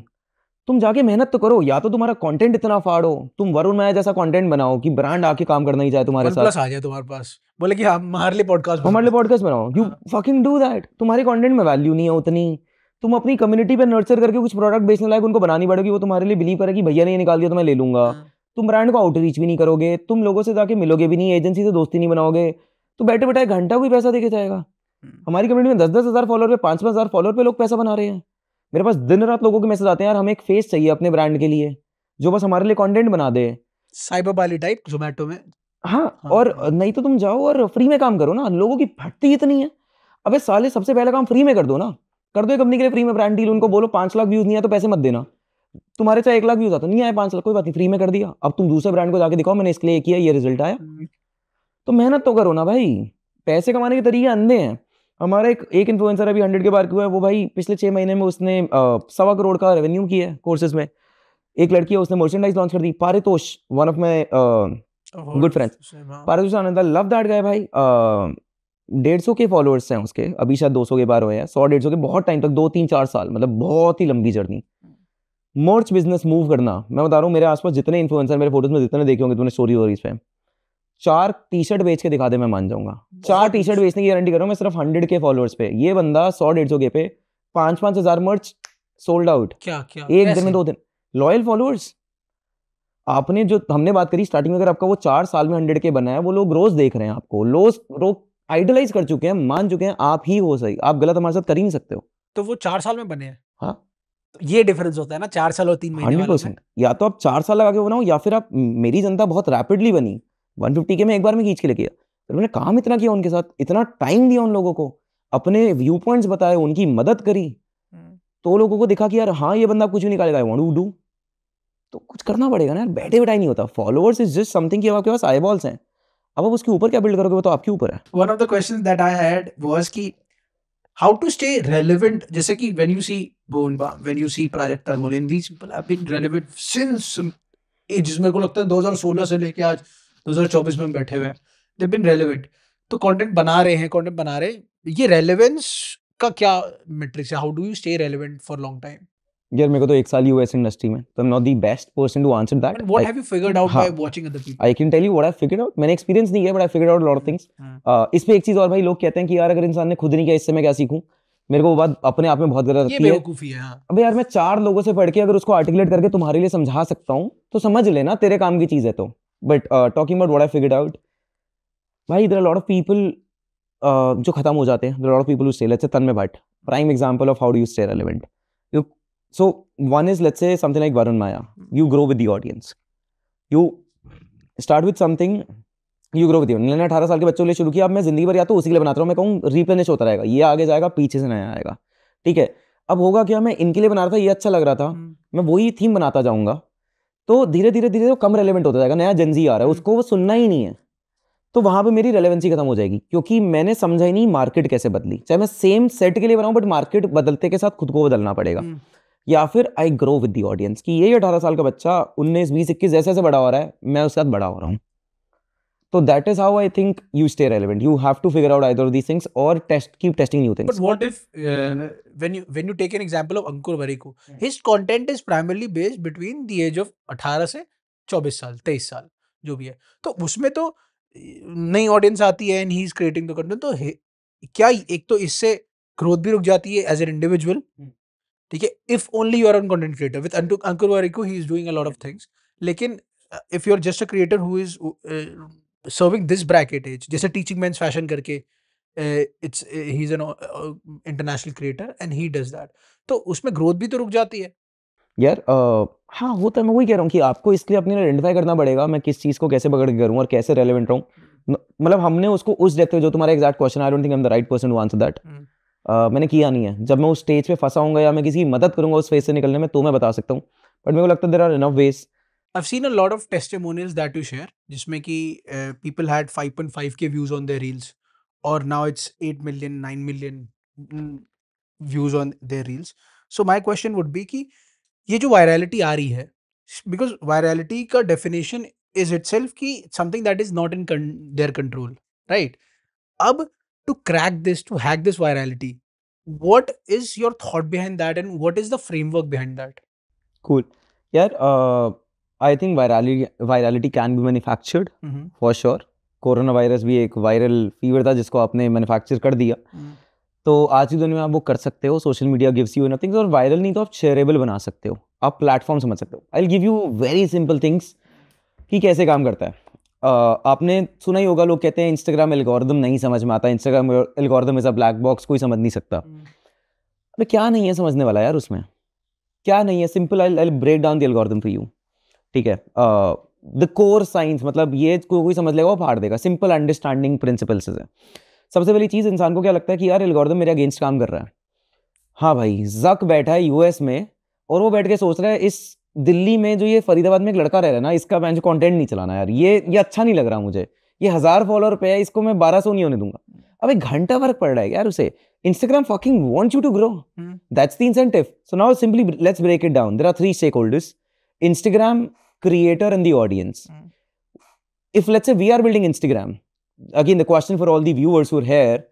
Speaker 1: तुम जाके मेहनत तो करो या तो तुम्हारा कंटेंट इतना फाड़ो तुम वरुण माया जैसा कंटेंट बनाओ कि ब्रांड आके काम करना ही चाहे तुम्हारे साथ आ जाए तुम्हारे पास बोले कि हाँ, हमारे लिए पॉडकास्ट हमारे लिए पॉडकास्ट बनाओ यू फकिंग डू दैट तुम्हारे कंटेंट में वैल्यू नहीं है उतनी तुम अपनी कम्युनिटी पे नर्चर करके कुछ प्रोडक्ट बेचने लायक उनको बनानी पड़ेगी वो तुम्हारे लिए बिलीव करेगी भैया ने ये निकाल दिया तो मैं ले लूंगा हाँ। तुम ब्रांड को आउटरीच भी नहीं करोगे तुम लोगों से जाके मिलोगे भी नहीं एजेंसी से दोस्ती नहीं बनाओगे तो बैठे बैठे घंटा कोई पैसा देखे जाएगा हम्म। हमारी कम्युनिटी में दस दस हज़ार फॉलोअर पे पाँच पाँच हज़ार फॉलोअर पे लोग पैसा बना रहे हैं मेरे पास दिन रात लोगों के मैसेज आते हैं यार हमें एक फेस चाहिए अपने ब्रांड के लिए जो बस हमारे लिए कॉन्टेंट बना दे
Speaker 2: साइबर बाली टाइप जोमेटो में
Speaker 1: हाँ, हाँ और हाँ। नहीं तो तुम जाओ और फ्री में काम करो ना लोगों की फटती इतनी है अबे साले सबसे पहला काम फ्री में कर दो ना कर दो कंपनी के लिए फ्री में ब्रांड डील उनको बोलो पांच लाख व्यूज़ नहीं आया तो पैसे मत देना तुम्हारे चाहे एक लाख व्यूज़ आता तो नहीं आया पांच लाख कोई बात नहीं फ्री में कर दिया अब तुम दूसरे ब्रांड को जाके दिखाओ मैंने इसके लिए किया ये रिजल्ट आया तो मेहनत तो करो ना भाई पैसे कमाने के तरीके अंधे हैं हमारा एक एक इन्फ्लुएंसर अभी हंड्रेड के बार क्यों है वो भाई पिछले छः महीने में उसने सवा करोड़ का रेवेन्यू किया है कोर्सेज में एक लड़की है उसने मर्चेंडाइज लॉन्च कर दी Paritosh one of my good friends Paritosh Anand love that guy भाई डेढ़ सौ के फॉलोअर्स हैं उसके अभी शायद दो सौ के बार हुए हैं सौ डेढ़ सौ के बहुत टाइम तक दो तीन चार साल मतलब बहुत ही लंबी जर्नी मर्च बिजनेस मूव करना मैं बता रहा हूँ मेरे आसपास जितने इन्फ्लुएंसर मेरे फोटोज में जितने देखे होंगे तुमने स्टोरी वोरीज पे चार टी शर्ट बेच के दिखा दे मैं मान जाऊंगा चार टी शर्ट बेचने की गारंटी कर रहा हूँ मैं सिर्फ हंड्रेड के फॉलोअर्स पे ये बंदा सौ डेढ़ सौ के पे पांच पांच हज़ार मर्च सोल्ड आउट क्या
Speaker 3: क्या एक दिन में दो
Speaker 1: दिन लॉयल फॉलोअर्स आपने जो हमने बात करी स्टार्टिंग में अगर आपका वो चार साल में हंड्रेड के बना है वो लोग रोज देख रहे हैं आपको रोज रोज आइडलाइज कर चुके हैं मान चुके हैं आप ही हो सही आप गलत हमारे साथ कर ही नहीं सकते हो
Speaker 2: तो वो चार साल में बने हैं हाँ। तो ये डिफरेंस होता है ना चार साल और तीन महीने
Speaker 1: या तो आप चार साल लगा के बनाओ या फिर आप मेरी जनता बहुत रैपिडली बनी वन के में एक बार में खींच के लेके गया फिर तो मैंने काम इतना किया उनके साथ इतना टाइम दिया उन लोगों को अपने व्यू पॉइंट बताए उनकी मदद करी हम्म। तो लोगों को दिखा कि यार हाँ ये बंदा कुछ भी निकालेगा आई वॉन्ट डू तो कुछ करना पड़ेगा ना यार बैठे बैठा ही नहीं होता फॉलोअर्स इज जस्ट समथिंग कि आपके पास बॉल्स हैं अब आप उसके ऊपर क्या बिल्ड करोगे वो तो आपके ऊपर है
Speaker 2: one of the questions that I had was कि हाउ टू स्टे रेलेवेंट जैसे कि व्हेन यू सी बोनबा when you see project Project in these people have been relevant since ages मेरे को लगता है 2016 से लेके आज 2024 में बैठे हुए हैं दे बीन रेलेवेंट तो कंटेंट बना रहे हैं कंटेंट बना रहे हैं ये रेलेवेंस का क्या मैट्रिक्स है how do you stay relevant for long time
Speaker 1: यार मेरे को तो एक साल ही हुआ इस इंडस्ट्री में तो I am not the best person to answer that what have you figured out by watching other people I can tell you what I figured out मैंने एक्सपीरियंस नहीं किया but I figured out lot of things इस पे एक चीज और भाई लोग कहते हैं कि यार अगर इंसान ने खुद नहीं किया इससे मैं क्या सीखूं मेरे को वो बात अपने आप में बहुत गलत लगती है, ये बेवकूफी
Speaker 2: है
Speaker 3: हां
Speaker 1: अबे यार मैं चार लोगों से पढ़ के अगर उसको आर्टिकुलेट करके तुम्हारे लिए समझा सकता हूं तो समझ लेना तेरे काम की चीज़ है तो but talking about what I figured out भाई there there lot of people जो खत्म हो जाते हैं there lot of people who say let's say Tanmay Bhat prime example of how do you stay relevant So one is let's say something like Varun Maya. You hmm. grow with the audience. You start with something you grow with मैंने अठारह साल के बच्चों के लिए शुरू किया अब मैं जिंदगी भर या तो उसी के लिए बनाता रहा हूँ मैं कहूँ रिप्लेनिश होता रहेगा ये आगे जाएगा पीछे से नया आएगा ठीक है अब होगा क्या मैं इनके लिए बना रहा था ये अच्छा लग रहा था हम्म। मैं वही थीम बनाता जाऊँगा तो धीरे धीरे धीरे तो कम रेलिवेंट होता जाएगा नया जेंजी आ रहा है उसको वो सुनना ही नहीं है तो वहाँ पे मेरी रेलेवेंसी खत्म हो जाएगी क्योंकि मैंने समझा ही नहीं मार्केट कैसे बदली चाहे मैं सेम सेट के लिए बनाऊँ बट मार्केट बदलते के साथ खुद को बदलना पड़ेगा हम्म। या फिर I grow with the audience कि ये अठारह साल का बच्चा उन्नीस बीस इक्कीस जैसे जैसे बड़ा हो रहा है मैं उसके साथ बड़ा हो रहा हूँ तो that is how I think you stay relevant you have to figure out either of things और test keep testing new things
Speaker 2: but if when you when you take an example of Ankur Warikoo his content is primarily based between the age of 18 से 24 साल 23 साल जो भी है तो उसमें तो नई ऑडियंस आती है and he is creating the content तो क्या एक तो इससे ग्रोथ भी रुक जाती है एज एन इंडिविजुअल ठीक है if only you are on content creator with Ankur Warikoo he is doing a lot of things लेकिन if you are just a creator who is serving this bracket age जैसे teaching मैं fashion करके it's he is an international creator and he does that तो उसमें growth भी तो रुक जाती है
Speaker 1: यार uh, हाँ होता तो है मैं वही कह रहा हूँ कि आपको इसके लिए अपने आइडेंटिफाई करना पड़ेगा मैं किस चीज़ को कैसे पकड़ के करूँ और कैसे रेलिवेंट रहूँ hmm. मतलब हमने उसको उस डेप्थ में जो तुम्हारा exact question I don't think am the right person to answer that uh, मैंने किया नहीं है जब मैं उस स्टेज पे फंसाऊंगा या मैं किसी की मदद करूंगा उस फेज से निकलने में तो मैं बता सकता हूँ बट मेरे को लगता है there are enough ways
Speaker 2: I've seen a lot of testimonials that you share, जिसमें कि uh, people had 5.5 के views on their reels, और now it's 8 million, 9 million views on their reels. So my question would be कि ये जो virality आ रही है, because virality का definition is itself कि something that is not in con- their control, right? अब to crack this, to hack this virality, what is your thought behind that and what is the framework behind that?
Speaker 1: Cool. Yeah, uh, I think virality virality can be manufactured mm-hmm. for sure. Corona virus भी एक viral fever था जिसको आपने manufacture कर दिया mm तो आज की दुनिया में आप वो कर सकते हो social media gives you nothing और वायरल नहीं तो आप शेयरेबल बना सकते हो आप प्लेटफॉर्म समझ सकते हो I give you very simple things कि कैसे काम करता है आपने सुना ही होगा लोग कहते हैं इंस्टाग्राम एल्गोरिदम नहीं समझ में आता Instagram algorithm is a black box कोई समझ नहीं सकता हम्म। अरे क्या नहीं है समझने वाला यार उसमें क्या नहीं है simple I I break down the algorithm for you ठीक है द कोर साइंस मतलब ये को कोई समझ लेगा वो फाड़ देगा सिंपल अंडरस्टैंडिंग प्रिंसिपल्स है सबसे पहली चीज़ इंसान को क्या लगता है कि यार एल्गोरिदम मेरे अगेंस्ट काम कर रहा है हाँ भाई जक बैठा है यूएस में और वो बैठ के सोच रहा है इस दिल्ली में जो ये फरीदाबाद में एक लड़का रह रहा है ना इसका मैं जो कॉन्टेंट नहीं चलाना यार ये ये अच्छा नहीं लग रहा मुझे ये हज़ार फॉलोअर पे है इसको मैं बारह सौ नहीं होने दूंगा अब एक घंटा वर्क पड़ रहा है यार उसे Instagram fucking want you to grow that's the incentive so now simply let's break it down there are three stakeholders Instagram creator and the audience if let's we are building Instagram again the question for all the viewers here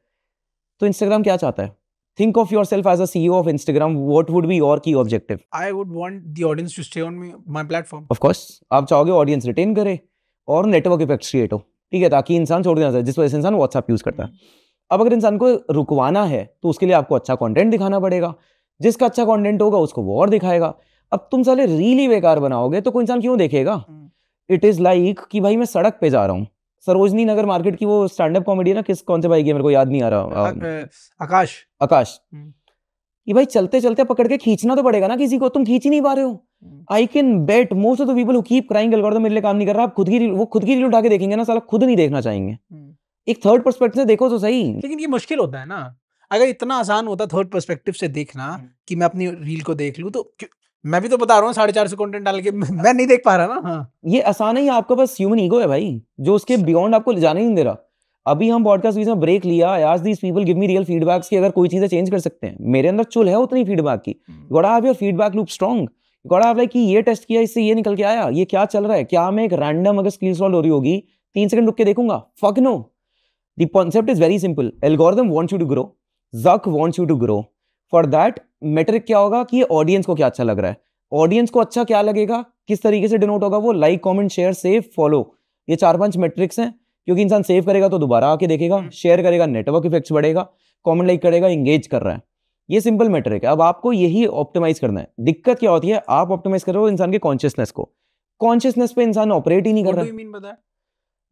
Speaker 1: तो Instagram क्या चाहता है think of yourself as a CEO of Instagram, what would be your key objective?
Speaker 2: I would want the audience to stay on me, my platform.
Speaker 1: Of course, आप चाहोगे audience retain करे और network effect create हो ठीक है ताकि इंसान छोड़ देना चाहिए जिस वजह से इंसान व्हाट्सएप यूज़ करता है अब अगर इंसान को रुकवाना है तो उसके लिए आपको अच्छा कंटेंट दिखाना पड़ेगा जिसका अच्छा कंटेंट होगा उसको वो और दिखाएगा अब तुम साले रील ही बेकार बनाओगे तो कोई इंसान क्यों देखेगा इट इज़ लाइक कि भाई मैं सड़क पे जा रहा हूँ सरोजनी नगर मार्केट की वो स्टैंड अप कॉमेडी ना किस कौन से भाई की मेरे को याद नहीं आ रहा आ, आकाश आकाश ये हम्म। भाई चलते चलते पकड़ के खींचना तो पड़ेगा ना किसी को तुम खींच ही नहीं पा रहे हो I can bet most of the people who keep crying algorithm मेरे लिए काम नहीं कर रहा आप खुद की वो खुद की रील उठा के देखेंगे ना साला खुद नहीं देखना चाहेंगे हम्म। एक थर्ड परस्पेक्टिव से देखो तो सही
Speaker 2: लेकिन ये मुश्किल होता है ना अगर इतना आसान होता थर्ड परस्पेक्टिव से देखना हम्म। कि मैं अपनी रील को
Speaker 1: देख लूँ तो मैं भी तो बता रहा हूँ साढ़े चार सौ कॉन्टेंट डाल के मैं नहीं देख पा रहा ना हाँ ये आसान है आपका बस ह्यूमन ईगो है भाई जो उसके बियॉन्ड अच्छा। आपको ले जाने ही नहीं दे रहा अभी हम पॉडकास्ट बीच में ब्रेक लिया आज these people give me real feedbacks की अगर कोई चीज़ें चेंज कर सकते हैं मेरे अंदर चुल है उतनी फीडबैक की gotta have your feedback loop strong gotta have like ये टेस्ट किया इससे ये निकल के आया ये क्या चल रहा है क्या मैं एक रैंडम अगर स्किल सॉल्व हो रही होगी तीन सेकंड रुक के देखूंगा fuck no the concept is very simple algorithm wants you to grow Zuck wants you to grow for that metric क्या होगा कि ऑडियंस को क्या अच्छा लग रहा है ऑडियंस को अच्छा क्या लगेगा किस तरीके से डिनोट होगा वो like comment share save follow ये चार पांच मेट्रिक्स हैं क्योंकि इंसान सेव करेगा तो दोबारा आके देखेगा शेयर हम्म। करेगा नेटवर्क इफेक्ट्स बढ़ेगा कॉमेंट लाइक करेगा इंगेज कर रहा है ये सिंपल मेट्रिक है अब आपको यही ऑप्टिमाइज करना है दिक्कत क्या होती है आप ऑप्टिमाइज कर रहे हो इंसान के कॉन्शियसनेस को कॉन्शियसनेस पे इंसान ऑपरेट ही नहीं कर रहा है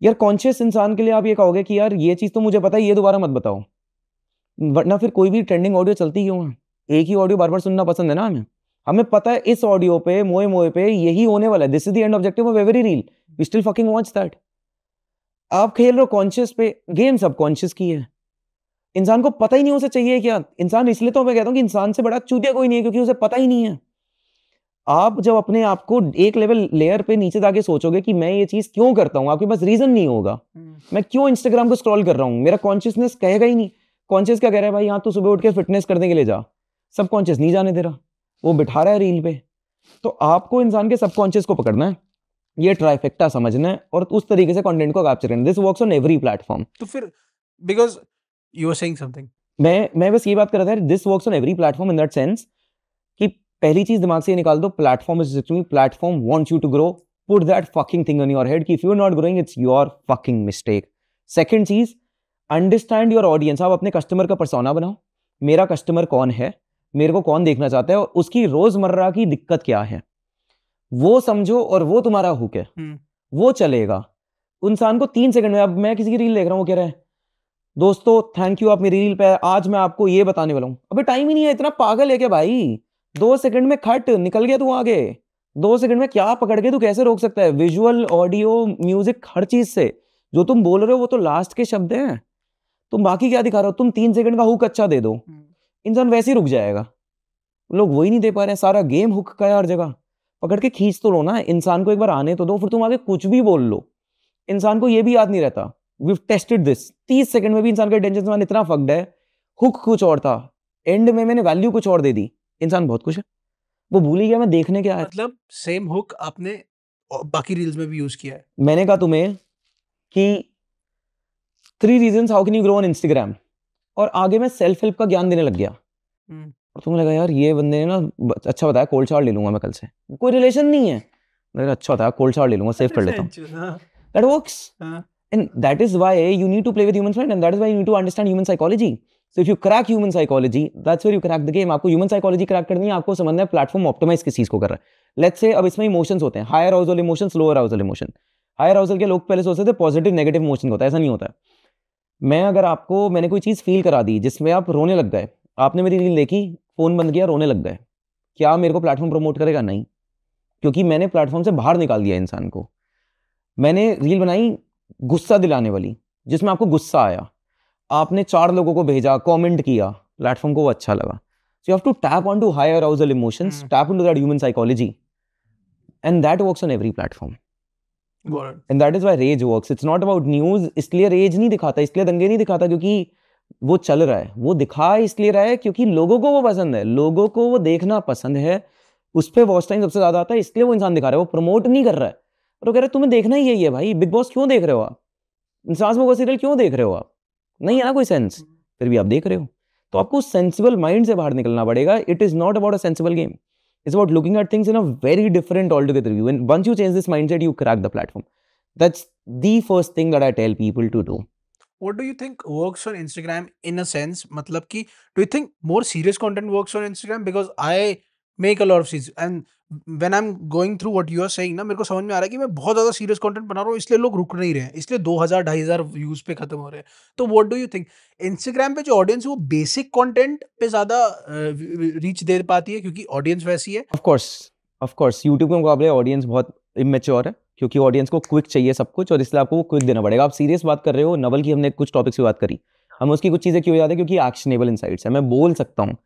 Speaker 1: यार कॉन्शियस इंसान के लिए आप ये कहोगे कि यार ये चीज़ तो मुझे पता है ये दोबारा मत बताओ वरना फिर कोई भी ट्रेंडिंग ऑडियो चलती क्यों है एक ही ऑडियो बार बार सुनना पसंद है ना हमें हमें पता है इस ऑडियो पे मोए मोए पे यही होने वाला है this is the end objective of every reel we still fucking watch that आप खेल रहे हो कॉन्शियस पे गेम सब कॉन्शियस की है इंसान को पता ही नहीं उसे चाहिए क्या इंसान इसलिए तो मैं कहता हूँ कि इंसान से बड़ा चूतिया कोई नहीं है क्योंकि उसे पता ही नहीं है आप जब अपने आप को एक लेवल लेयर पे नीचे जाके सोचोगे कि मैं ये चीज क्यों करता हूँ आपके पास रीजन नहीं होगा हम्म। मैं क्यों इंस्टाग्राम को स्क्रॉल कर रहा हूँ मेरा कॉन्शियसनेस कहेगा ही नहीं कॉन्शियस क्या कह रहा है भाई यहाँ तो सुबह उठ के फिटनेस करने के लिए जा सबकॉन्शियस नहीं जाने दे रहा वो बिठा रहा है रील पे तो आपको इंसान के सबकॉन्शियस को पकड़ना है ये ट्राइफेक्टा समझना है और उस तरीके से कंटेंट को कैप्चर करना this works on every platform तो फिर because
Speaker 2: you are saying something
Speaker 1: मैं मैं बस ये बात कर रहा था this works on every platform in that sense कि पहली चीज दिमाग से निकाल दो platform is actually platform wants you to grow put that fucking thing on your head कि if you are not growing it's your fucking mistake second चीज understand your audience आप अपने कस्टमर का परसोना बनाओ मेरा कस्टमर कौन है मेरे को कौन देखना चाहता है और उसकी रोजमर्रा की दिक्कत क्या है वो समझो और वो तुम्हारा हुक है हम्म। वो चलेगा इंसान को तीन सेकंड में अब मैं किसी की रील देख रहा हूँ वो कह रहे हैं दोस्तों थैंक यू आप मेरी रील पे आज मैं आपको ये बताने वाला हूँ अभी टाइम ही नहीं है इतना पागल है क्या भाई दो सेकंड में खट निकल गया तू आगे दो सेकंड में क्या पकड़ के तू कैसे रोक सकता है विजुअल ऑडियो म्यूजिक हर चीज से जो तुम बोल रहे हो वो तो लास्ट के शब्द हैं तुम बाकी क्या दिखा रहे हो तुम तीन सेकंड का हुक अच्छा दे दो हम्म। इंसान वैसे ही रुक जाएगा लोग वही नहीं दे पा रहे हैं सारा गेम हुक का है हर जगह पकड़ के खींच तो लो ना इंसान को एक बार आने तो दो फिर तुम आगे कुछ भी बोल लो इंसान को ये भी याद नहीं रहता वी टेस्टेड दिस तीस सेकंड में भी इंसान का टेंशन मान इतना फकड है हुक कुछ और था एंड में मैंने वैल्यू कुछ और दे दी इंसान बहुत कुछ है वो भूल ही गया मैं देखने क्या मतलब सेम हुक
Speaker 2: आपने बाकी रील्स में भी यूज किया है
Speaker 1: मैंने कहा तुम्हें कि three reason how can you grow on Instagram और आगे मैं सेल्फ हेल्प का ज्ञान देने लग गया हम्म। और तुम्हें तो लगा यार ये बंदे ने ना अच्छा बताया कोल्ड शावर ले लूंगा मैं कल से कोई रिलेशन नहीं है मैंने अच्छा बताया कोल्ड शावर ले लूंगा सेव कर लेता हूँ that works and that is why you need to play with human friend and that is why you to understand human psychology so if you crack human psychology that's where you crack the game आपको human psychology crack करनी है आपको समझना है platform optimise किस चीज को कर रहा है लेट्स से अब इसमें इमोशंस होते हैं higher house emotion lower house emotion higher house के लोग पहले सोचते थे पॉजिटिव नेगेटिव इमोशन होता है ऐसा नहीं होता है मैं अगर आपको मैंने कोई चीज़ फील करा दी जिसमें आप रोने लग गए आपने मेरी रील देखी फ़ोन बंद किया रोने लग गए क्या मेरे को प्लेटफॉर्म प्रमोट करेगा नहीं क्योंकि मैंने प्लेटफॉर्म से बाहर निकाल दिया इंसान को मैंने रील बनाई गुस्सा दिलाने वाली जिसमें आपको गुस्सा आया आपने चार लोगों को भेजा कमेंट किया प्लेटफॉर्म को वो अच्छा लगा so you have to tap on to higher arousal emotions tap on to that human psychology and that works on every platform and that is why rage work it's not about news इसलिए rage नहीं दिखाता इसलिए दंगे नहीं दिखाता क्योंकि वो चल रहा है वो दिखा इसलिए रहा है क्योंकि लोगों को वो पसंद है लोगों को वो देखना पसंद है उस पर वॉच टाइम सबसे ज़्यादा आता है इसलिए वो इंसान दिखा रहा है वो प्रमोट नहीं कर रहा है और वो कह रहा है तुम्हें देखना ही यही है भाई बिग बॉस क्यों देख रहे हो आप इंसान वो सीरियल क्यों देख रहे हो आप नहीं है ना कोई सेंस फिर भी आप देख रहे हो तो आपको सेंसिबल माइंड से बाहर निकलना पड़ेगा it is not about a sensible game It's about looking at things in a very different altogether view. And once you change this mindset, you crack the platform. That's the first thing that I tell people to do.
Speaker 2: What do you think works on Instagram in a sense? Matlab ki, do you think more serious content works on Instagram? Because I make a lot of sees and when I am going through what you are saying ना मेरे को समझ में आ रहा है कि मैं बहुत ज़्यादा सीरियस कॉन्टेंट बना रहा हूँ इसलिए लोग रुक नहीं रहे हैं इसलिए दो हज़ार ढाई हज़ार व्यूज़ पे खत्म हो रहे हैं तो what do you think Instagram पे जो ऑडियंस है वो बेसिक कॉन्टेंट पे ज़्यादा रीच दे पाती है क्योंकि ऑडियंस
Speaker 1: वैसी है ऑफकोर्स ऑफकोर्स यूट्यूब के मुकाबले ऑडियंस बहुत इमेच्योर है क्योंकि ऑडियंस को क्विक चाहिए सब कुछ और इसलिए आपको वो क्विक देना पड़ेगा आप सीरियस बात कर रहे हो नवल की हमने कुछ टॉपिक्स की बात करी हम उसकी कुछ चीज़ें क्यों याद है क्योंकि एक्शनेबल साइड है मैं बोल सकता हूँ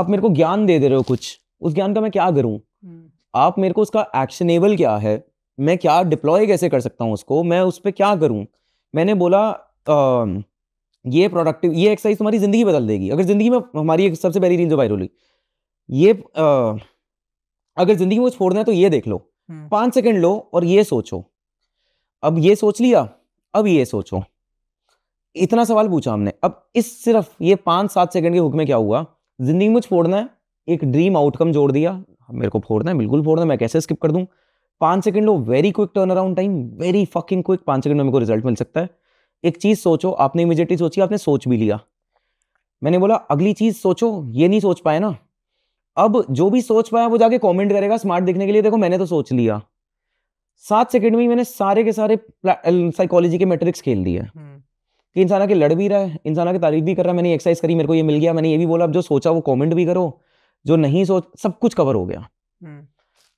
Speaker 1: आप मेरे को ज्ञान दे दे रहे हो कुछ उस ज्ञान का मैं क्या करूँ हम्म। आप मेरे को उसका एक्शनेबल क्या है मैं क्या डिप्लॉय कैसे कर सकता हूँ उसको मैं उस पर क्या करूँ मैंने बोला आ, ये प्रोडक्टिव ये एक्सरसाइज तुम्हारी ज़िंदगी बदल देगी अगर ज़िंदगी में हमारी सबसे पहली रील जो वायरल हुई ये आ, अगर ज़िंदगी में कुछ छोड़ना है तो ये देख लो हम्म। पांच सेकेंड लो और ये सोचो अब ये सोच लिया अब ये सोचो इतना सवाल पूछा हमने अब इस सिर्फ ये पांच सात सेकंड के हुक में क्या हुआ ज़िंदगी में कुछ छोड़ना है एक ड्रीम आउटकम जोड़ दिया मेरे को फोड़ना है बिल्कुल फोड़ना है मैं कैसे स्किप कर दूँ पाँच सेकंड लो very quick turn around time very fucking quick पाँच सेकंड में मेरे को रिजल्ट मिल सकता है एक चीज़ सोचो आपने इमीजिएटली सोची आपने सोच भी लिया मैंने बोला अगली चीज़ सोचो ये नहीं सोच पाए ना अब जो भी सोच पाया वो जाके कमेंट करेगा स्मार्ट दिखने के लिए देखो मैंने तो सोच लिया सात सेकंड में ही मैंने सारे के सारे साइकोलॉजी के मेट्रिक्स खेल दिए हम्म। कि इंसान के लड़ भी रहा है इंसान के तारीफ भी कर रहा है मैंने एक्सरसाइज करी मेरे को ये मिल गया मैंने ये भी बोला अब जो सोचा वो कमेंट भी करो जो नहीं सोच सब कुछ कवर हो गया
Speaker 3: हम्म।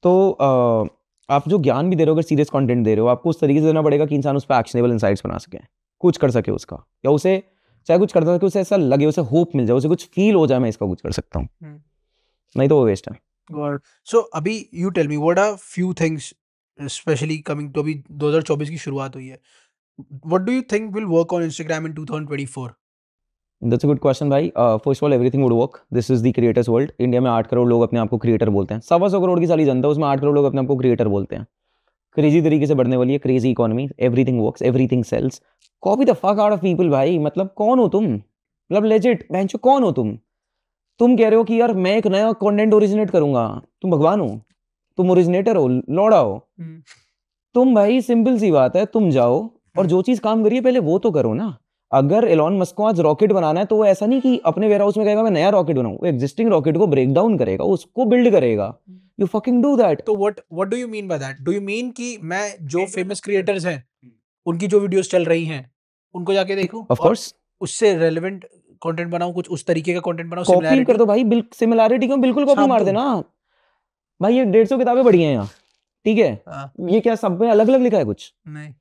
Speaker 1: तो आ, आप जो ज्ञान भी दे रहे हो अगर सीरियस कंटेंट दे रहे हो आपको उस तरीके से देना पड़ेगा कि इंसान उस पर एक्शनेबल इंसाइट्स बना सके कुछ कर सके उसका या उसे चाहे कुछ करता कि उसे ऐसा लगे उसे होप मिल जाए उसे कुछ फील हो जाए मैं इसका कुछ कर सकता हूँ हम्म। नहीं तो वो वेस्ट है
Speaker 2: सो अभी you tell me what are few things specially coming to अभी 2024 की शुरुआत हुई है what do you think will work on Instagram in 2024
Speaker 1: that's a good question भाई first of all everything would work this is the creators world India में आठ करोड़ लोग अपने आपको क्रिएटर बोलते हैं सवा सौ करोड़ की सारी जनता उसमें आठ करोड़ लोग अपने आपको क्रिएटर बोलते हैं क्रेजी तरीके से बढ़ने वाली है crazy economy everything work everything sells copy the fuck out of people भाई मतलब कौन हो तुम मतलब लेजिट बेंचो कौन हो तुम तुम कह रहे हो कि यार मैं एक नया कंटेंट ओरिजिनेट करूंगा तुम भगवान हो तुम ओरिजिनेटर हो लौड़ा हो हम्म। तुम भाई सिंपल सी बात है तुम जाओ और हम्म। जो चीज काम करिए पहले वो तो करो ना अगर एलॉन मस्क को आज रॉकेट बनाना है तो वो ऐसा नहीं कि अपने वेयर हाउस में कहेगा मैं नया रॉकेट बनाऊं वो एग्जिस्टिंग रॉकेट को ब्रेक डाउन करेगा उसको बिल्ड करेगा यू फकिंग डू दैट तो what
Speaker 2: what do you mean by that do you mean कि मैं जो फेमस क्रिएटर्स हैं उनकी जो वीडियोस चल रही हैं उनको जाके देखूं ऑफ कोर्स उससे रेलेवेंट कंटेंट बनाऊं कुछ उस तरीके का कंटेंट बनाऊं कॉपी कर दो
Speaker 1: भाई बिल्कुल सिमिलैरिटी क्यों बिल्कुल कॉपी हाँ, मार तो देना भाई ये 150 किताबें पढ़ी हैं यहां ठीक है हाँ। ये क्या सब में अलग अलग लिखा है कुछ नहीं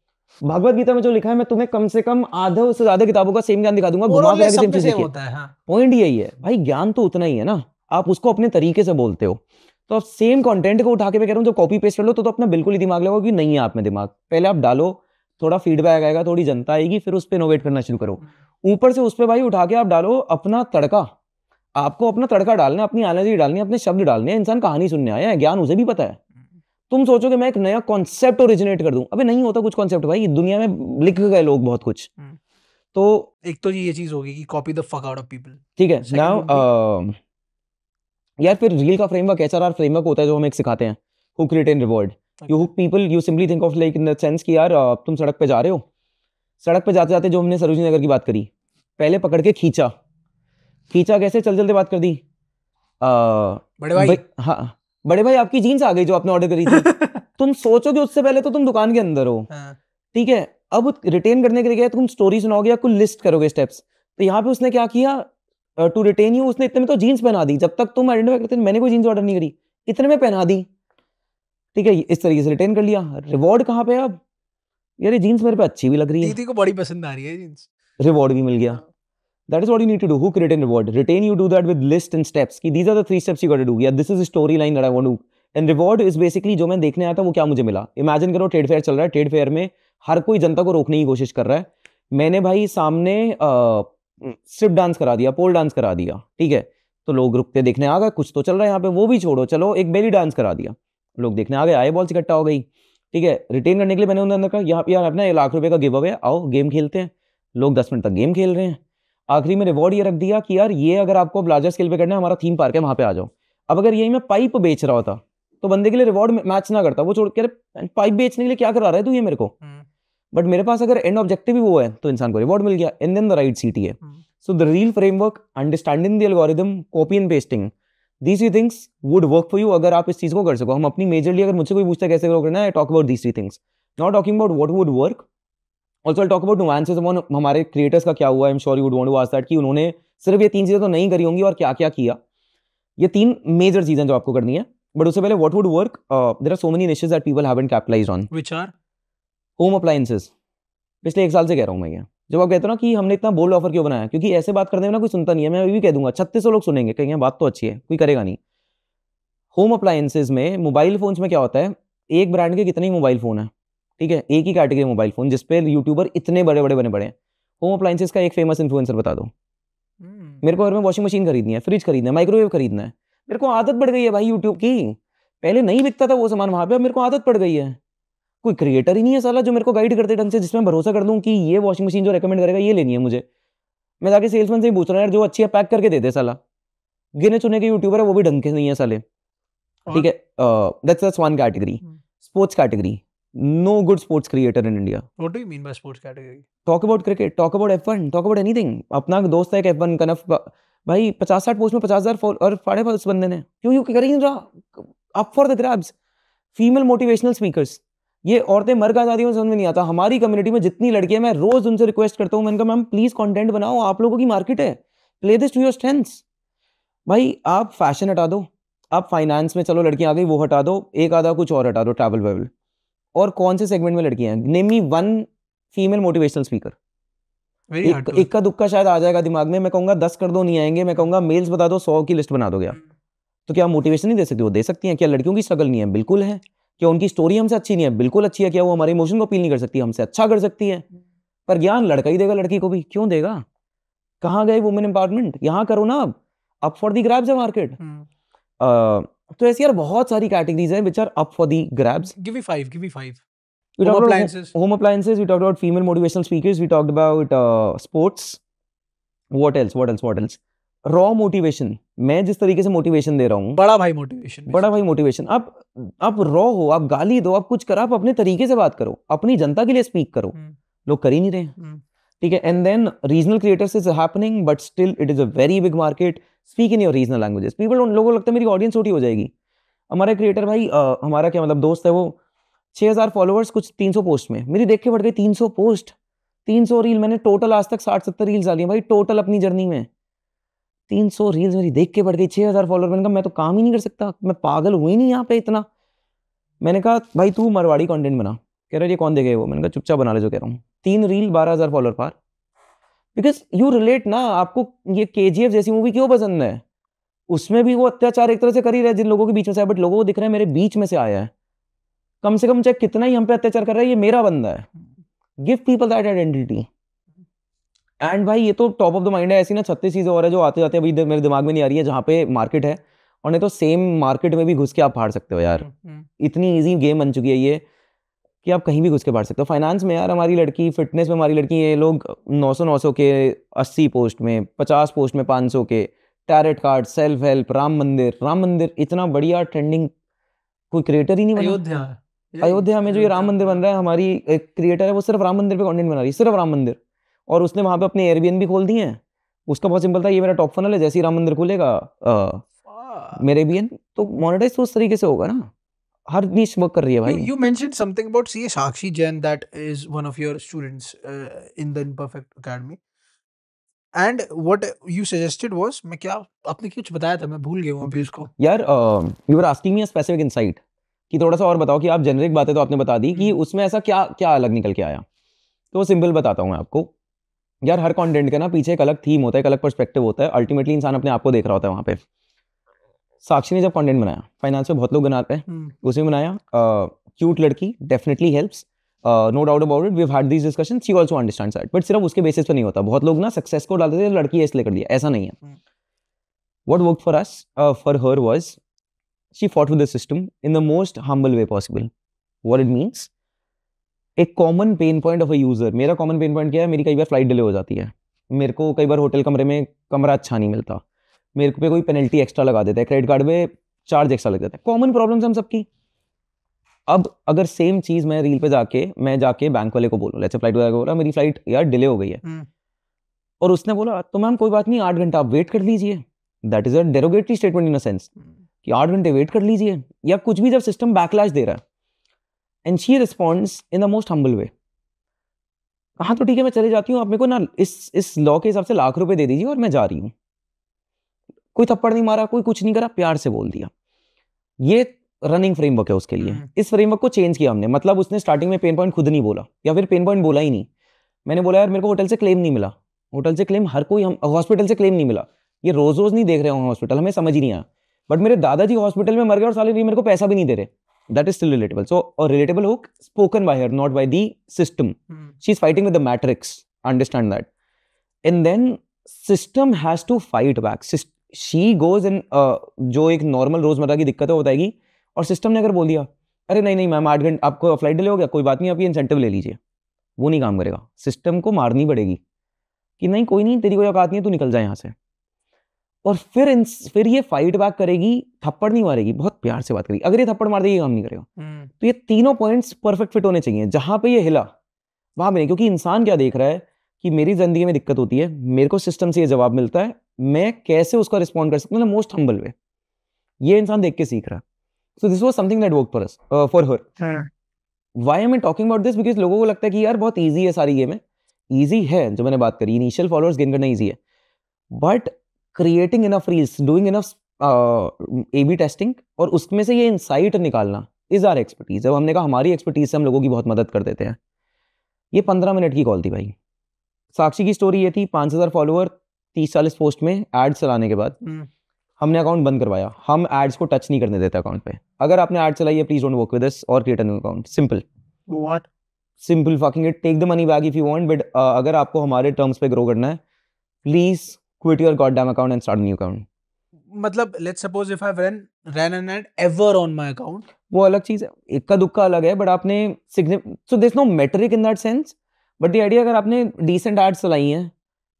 Speaker 1: भगवत गीता में जो लिखा है मैं तुम्हें कम से कम आधे उससे ज्यादा किताबों का सेम ज्ञान दिखा दूंगा घुमा फिरा के सेम चीज होता है पॉइंट हाँ। यही है भाई ज्ञान तो उतना ही है ना आप उसको अपने तरीके से बोलते हो तो आप सेम कंटेंट को उठा के मैं कह रहा हूँ जब कॉपी पेस्ट कर लो तो, तो अपना बिल्कुल ही दिमाग लगाओ कि नहीं है आप में दिमाग पहले आप डालो थोड़ा फीडबैक आएगा थोड़ी जनता आएगी फिर उस पर इनोवेट करना शुरू करो ऊपर से उस पर भाई उठा के आप डालो अपना तड़का आपको अपना तड़का डालना अपनी एनर्जी डालनी अपने शब्द डालने इंसान कहानी सुनने आया है ज्ञान उसे भी पता है तुम सोचो कि मैं एक नया कॉन्सेप्ट ओरिजिनेट कर दूं अबे नहीं होता कुछ कॉन्सेप्ट भाई दुनिया में लिख गए लोग बहुत कुछ हम्म। तो
Speaker 2: एक तो ये चीज होगी कि copy the fuck out of people
Speaker 1: ठीक है नाउ um, यार फिर रील का फ्रेमवर्क एच आर फ्रेमवर्क होता है जो हम एक सिखाते हैं hook retain reward you hook people you simply think of like in the sense कि यार uh, तुम सड़क पे जा रहे हो सड़क पे जाते जाते जो हमने सरोजनी नगर की बात करी पहले पकड़ के खींचा खींचा कैसे चल चलते बात कर दी आ, uh, बड़े भाई हाँ बड़े भाई आपकी जीन्स आ गई जो आपने ऑर्डर करी थी तुम सोचो कि उससे पहले तो तुम दुकान के अंदर हो हाँ। ठीक है अब रिटेन करने के लिए तुम स्टोरी सुनाओगे या कुछ लिस्ट करोगे स्टेप्स तो यहाँ पे उसने क्या किया टू रिटेन यू उसने इतने में तो जीन्स पहना दी जब तक तुम आइडेंटिफाई करते मैंने कोई जीन्स ऑर्डर नहीं करी इतने में पहना दी ठीक है इस तरीके से रिटेन कर लिया रिवॉर्ड कहाँ पे अब यार ये जीन्स मेरे पे अच्छी भी लग रही है दीदी को
Speaker 2: बड़ी पसंद आ रही है जीन्स
Speaker 1: रिवॉर्ड भी मिल गया That is what you need to do. Hook, retain, reward. Retain, you do that with list and steps. Ki these are the three steps you got to do. Yeah, this is a storyline that I want to. And reward is basically जो मैं देखने आया था वो क्या मुझे मिला imagine करो ट्रेड फेयर चल रहा है ट्रेड फेयर में हर कोई जनता को रोकने की कोशिश कर रहा है मैंने भाई सामने स्ट्रिप डांस करा दिया पोल डांस करा दिया ठीक है तो लोग रुकते देखने आ गए कुछ तो चल रहा है यहाँ पे वो भी छोड़ो चलो एक बेली डांस करा दिया लोग देखने आ गए आई बॉल्स इकट्ठा हो गई ठीक है रिटेन करने के लिए मैंने उन्होंने कहा यहाँ पे यार अपना लाख रुपये का गिव अवे आओ गेम खेलते हैं लोग दस मिनट तक गेम खेल रहे हैं आखिरी में रिवॉर्ड ये रख दिया कि यार ये अगर आपको अब लार्जर स्केल पे करना है हमारा थीम पार्क है वहाँ पे आ जाओ अब अगर यही मैं पाइप बेच रहा होता तो बंदे के लिए रिवॉर्ड मैच ना करता वो छोड़ के पाइप बेचने के लिए क्या करा रहा है तू ये मेरे को बट हम्म। मेरे पास अगर एंड ऑब्जेक्टिव ही वो है तो इंसान को रिवॉर्ड मिल गया and then the right see है so the reel framework understanding the algorithm copy and pasting these three things would work for you अगर आप इस चीज़ को कर सको हम अपनी मेजरली अगर मुझसे कोई पूछता है कैसे करना है talk about these three things not talking about what would work also I talk about nuances among हमारे क्रिएटर्स का क्या हुआ am sure you would want that कि उन्होंने सिर्फ ये तीन चीज़ें तो नहीं करी होंगी और क्या क्या किया ये तीन मेजर चीज़ें जो आपको करनी है बट उससे पहले what would work there are so many niches that people haven't capitalize on which are home appliances पिछले एक साल से कह रहा हूँ मैं ये जब आप कहते हो ना कि हमने इतना बोल्ड ऑफर क्यों बनाया क्योंकि ऐसे बात करने में ना कोई सुनता नहीं है मैं अभी भी कह दूंगा छत्तीस लोग सुनेंगे कहेंगे बात तो अच्छी है कोई करेगा नहीं होम अप्लायंसेज में मोबाइल फोन्स में क्या होता है एक ब्रांड के कितने ही मोबाइल फोन है ठीक है एक ही कैटेगरी मोबाइल फ़ोन जिसपे यूट्यूबर इतने बड़े बड़े बने बड़े हैं होम अप्लाइंसेज का एक फेमस इन्फ्लुएंसर बता दो हम्म। मेरे को घर में वॉशिंग मशीन खरीदनी है फ्रिज खरीदना है माइक्रोवेव खरीदना है मेरे को आदत पड़ गई है भाई यूट्यूब की पहले नहीं बिकता था वो सामान वहाँ पे अब मेरे को आदत पड़ गई है कोई क्रिएटर ही नहीं है साला जो मेरे को गाइड करते ढंग से जिसमें भरोसा कर दूँ कि ये वॉशिंग मशीन जो रेकमेंड करेगा ये लेनी है मुझे मैं जाके सेल्समैन से ही पूछ रहा यार जो अच्छी है पैक करके दे दे साला गिने चुने के यूट्यूबर है वो भी ढंग के नहीं है साले ठीक है that's that's one category sports category no good sports creator in India.
Speaker 2: What do you mean by sports category?
Speaker 1: Talk about cricket, talk about F1, talk about anything. अपना दोस्त है एक F1 कनफ भाई पचास साठ पोस्ट में पचास हजार और साढ़े पाँच बंदे ने क्यों यू कर ही रहा up for the grabs female motivational speakers ये औरतें मर का जाती हैं समझ में नहीं आता हमारी कम्युनिटी में जितनी लड़कियां मैं रोज उनसे रिक्वेस्ट करता हूँ मैंने कहा मैम प्लीज कंटेंट बनाओ आप लोगों की मार्केट है play this to your strengths भाई आप फैशन हटा दो आप फाइनेंस में चलो लड़कियां आ गई वो हटा दो एक आधा कुछ और हटा दो ट्रैवल वेवल और कौन से सेगमेंट में लड़कियां हैं name me one female motivational speaker एक, इक्का दुक्का शायद आ जाएगा दिमाग में मैं कहूंगा दस कर दो नहीं आएंगे मैं कहूंगा मेल्स बता दो सौ की लिस्ट बना दो आप हम्म। तो क्या मोटिवेशन नहीं दे सकती वो दे सकती हैं क्या लड़कियों की स्ट्रगल नहीं है बिल्कुल है क्या उनकी स्टोरी हमसे अच्छी नहीं है बिल्कुल अच्छी है क्या वो हमारे इमोशन को अपील नहीं कर सकती हमसे अच्छा कर सकती है हम्म। पर ज्ञान लड़का ही देगा लड़की को भी क्यों देगा कहाँ गए वुमेन एम्पावरमेंट यहाँ करो ना अब अप फॉर दी ग्रैब्स है मार्केट हम्म। तो ऐसी यार बहुत सारी कैटेगरीज हैं which are up for the grabs
Speaker 2: give me 5 give me 5 we home appliances
Speaker 1: about home appliances we talked about female motivational speakers we talked about uh, sports what else what else raw motivation मैं जिस तरीके से motivation दे रहा हूँ बड़ा
Speaker 2: भाई motivation बड़ा
Speaker 1: भाई मोटिवेशन आप आप रॉ हो आप गाली दो आप कुछ करो आप अपने तरीके से बात करो अपनी जनता के लिए स्पीक करो हम्म। लोग कर ही नहीं रहे हम्म। ठीक है and then regional creators is happening but still it is a very big market speak in your regional languages people लोगों को लगता है मेरी ऑडियंस छोटी हो जाएगी हमारा क्रिएटर भाई आ, हमारा क्या मतलब दोस्त है वो छः हज़ार फॉलोअर्स कुछ तीन सौ पोस्ट में मेरी देख के बढ़ गई तीन सौ पोस्ट तीन सौ रील मैंने टोटल आज तक साठ सत्तर रील्स डाली भाई टोटल अपनी जर्नी में तीन सौ रील्स मेरी देख के बढ़ गई छः हज़ार फॉलोअर मैंने कहा मैं तो काम ही नहीं कर सकता मैं पागल हुई नहीं यहाँ पे इतना मैंने कहा भाई तू मरवाड़ी कॉन्टेंट बना कह रहा ये कौन देखे वो मैंने कहा चुपचाप बना ले जो कह रहा हूँ तीन रील बारह हज़ार फॉलोअर पार बिकॉज यू रिलेट ना आपको ये के जैसी मूवी क्यों पसंद है उसमें भी वो अत्याचार एक तरह से कर ही रहा है जिन लोगों के बीच में से बट लोगों को दिख रहा है मेरे बीच में से आया है कम से कम चाहे कितना ही हम पे अत्याचार कर रहा है ये मेरा बंदा है give people that identity and भाई ये तो टॉप ऑफ द माइंड है ऐसी ना छत्तीस चीज़ें और है जो आते जाते अभी मेरे दिमाग में नहीं आ रही है जहाँ पे मार्केट है और नहीं तो सेम मार्केट में भी घुस के आप फाड़ सकते हो यार हम्म, हम्म। इतनी ईजी गेम बन चुकी है ये कि आप कहीं भी घुस के बांट सकते हो फाइनेंस में यार हमारी लड़की फिटनेस में हमारी लड़की ये लोग 900 900 के 80 पोस्ट में 50 पोस्ट में 500 के tarot card self help Ram Mandir Ram मंदिर इतना बढ़िया ट्रेंडिंग कोई क्रिएटर ही नहीं बना अयोध्या अयोध्या में जो ये राम मंदिर बन रहा है हमारी एक क्रिएटर है वो सिर्फ राम मंदिर पे कंटेंट बना रही है सिर्फ राम मंदिर और उसने वहाँ पे अपने एयरबीएन भी खोल दिए हैं उसका बहुत सिंपल था ये मेरा टॉप फनल है जैसे ही राम मंदिर खुलेगा मेरे बीएन तो मोनिटाइज तो उस तरीके से होगा ना हर नीच वर्क कर रही है भाई
Speaker 2: you mention something about see Sakshi Jain that is one of your students in the imperfect academy and what you suggested was मैं क्या आपने कुछ बताया था मैं भूल गया हूं अभी उसको
Speaker 1: यार you were asking me a specific insight कि थोड़ा सा और बताओ कि आप जेनेरिक बातें तो आपने बता दी कि हम्म। उसमें ऐसा क्या क्या अलग निकल के आया तो सिंपल बताता हूँ मैं आपको यार हर कंटेंट का ना पीछे एक अलग थीम होता है एक अलग पर्सपेक्टिव होता है अल्टीमेटली इंसान अपने आप को देख रहा होता है वहाँ पे साक्षी ने जब कंटेंट बनाया फाइनेंस में बहुत लोग बनाते हैं हम्म। उसमें बनाया क्यूट लड़की definitely helps no doubt about it we had this discussion see also understand that but सिर्फ उसके बेसिस पर नहीं होता बहुत लोग ना सक्सेस को डालते थे लड़की है इसलिए कर दिया ऐसा नहीं है what work for us for her was she fought with the system in the most humble way possible what it means एक common pain point of a user मेरा कॉमन पेन पॉइंट क्या है मेरी कई बार फ्लाइट डिले हो जाती है मेरे को कई बार होटल कमरे में कमरा अच्छा नहीं मिलता मेरे पे कोई पेनल्टी एक्स्ट्रा लगा देता है क्रेडिट कार्ड में चार्ज एक्स्ट्रा लग जाता है कॉमन प्रॉब्लम हम सबकी अब अगर सेम चीज़ मैं रील पे जाके मैं जाके बैंक वाले को बोलूँ लेट्स फ्लाइट वाले को बोला मेरी फ्लाइट यार डिले हो गई है हम्म। और उसने बोला तो मैम कोई बात नहीं आठ घंटा आप वेट कर लीजिए that is a derogatory statement in a sense कि आठ घंटे वेट कर लीजिए या कुछ भी जब सिस्टम बैकलैश दे रहा है and she responds in the most humble way हाँ तो ठीक है मैं चले जाती हूँ आप मेरे को ना इस इस लॉ के हिसाब से लाख रुपए दे दीजिए और मैं जा रही हूँ कोई थप्पड़ नहीं मारा कोई कुछ नहीं करा प्यार से बोल दिया ये रनिंग फ्रेमवर्क है उसके लिए हम्म। इस फ्रेमवर्क को चेंज किया हमने मतलब उसने स्टार्टिंग में पेन पॉइंट खुद नहीं बोला या फिर पेन पॉइंट बोला ही नहीं मैंने बोला यार मेरे को होटल से क्लेम नहीं मिला होटल से क्लेम हर कोई हम हॉस्पिटल से क्लेम नहीं मिला ये रोज रोज नहीं देख रहे हो हॉस्पिटल हमें समझ ही नहीं आया बट मेरे दादाजी हॉस्पिटल में मर गए और साले भी मेरे को पैसा भी नहीं दे रहे that is still relatable so और रिलेटेबल हो spoken by her not by the system she is fighting with the matrix understand that and then system has to fight back system she goes in जो एक normal रोजमर्रा की दिक्कत है वो बताएगी और सिस्टम ने अगर बोल दिया अरे नहीं नहीं मैम आठ घंटे आपको फ्लाइट डिले हो गया कोई बात नहीं आप ये इंसेंटिव ले लीजिए वो नहीं काम करेगा सिस्टम को मारनी पड़ेगी कि नहीं कोई नहीं तेरी कोई औकात नहीं है तू निकल जाए यहाँ से और फिर इन फिर ये फाइट बैक करेगी थप्पड़ नहीं मारेगी बहुत प्यार से बात करेगी अगर ये थप्पड़ मार देगी काम नहीं करेगा हम्म। तो ये तीनों पॉइंट्स परफेक्ट फिट होने चाहिए जहाँ पे ये हिला वहाँ पर नहीं क्योंकि इंसान क्या देख रहा है कि मेरी ज़िंदगी में दिक्कत होती है मेरे को सिस्टम से ये जवाब मिलता है मैं कैसे उसका रिस्पॉन्ड कर सकता हूँ मोस्ट हम्बल वे ये इंसान देख के सीख रहा so this was something that work for us for her why am I talking about this because लोगों को लगता है कि यार बहुत ईजी है सारी गेमें ईजी है जो मैंने बात करी इनिशियल फॉलोअर्स गेन करना ईजी है but creating enough reels doing enough A B testing और उसमें से ये इनसाइट निकालना इज आर एक्सपर्टीज अब हमने कहा हमारी एक्सपर्टीज से हम लोगों की बहुत मदद कर देते हैं ये पंद्रह मिनट की कॉल थी भाई साक्षी की स्टोरी ये थी पाँच हज़ार फॉलोअर तीस चालीस पोस्ट में एड्स चलाने के बाद हम्म। हमने अकाउंट बंद करवाया हम एड्स को टच नहीं करने देते अकाउंट पे अगर आपने एड चलाई है प्लीज डोंट वर्क विद और create new account simple what simple fucking it take the money back if you want but अगर आपको हमारे टर्म्स पे ग्रो करना है please quit your damn account and start new account
Speaker 2: मतलब let's suppose if I run run an ad
Speaker 1: ever on my account वो अलग चीज है इक्का दुक्का अलग है बट आपने so there is no metric in that sense but the idea अगर आपने डिसेंट एड्स चलाई हैं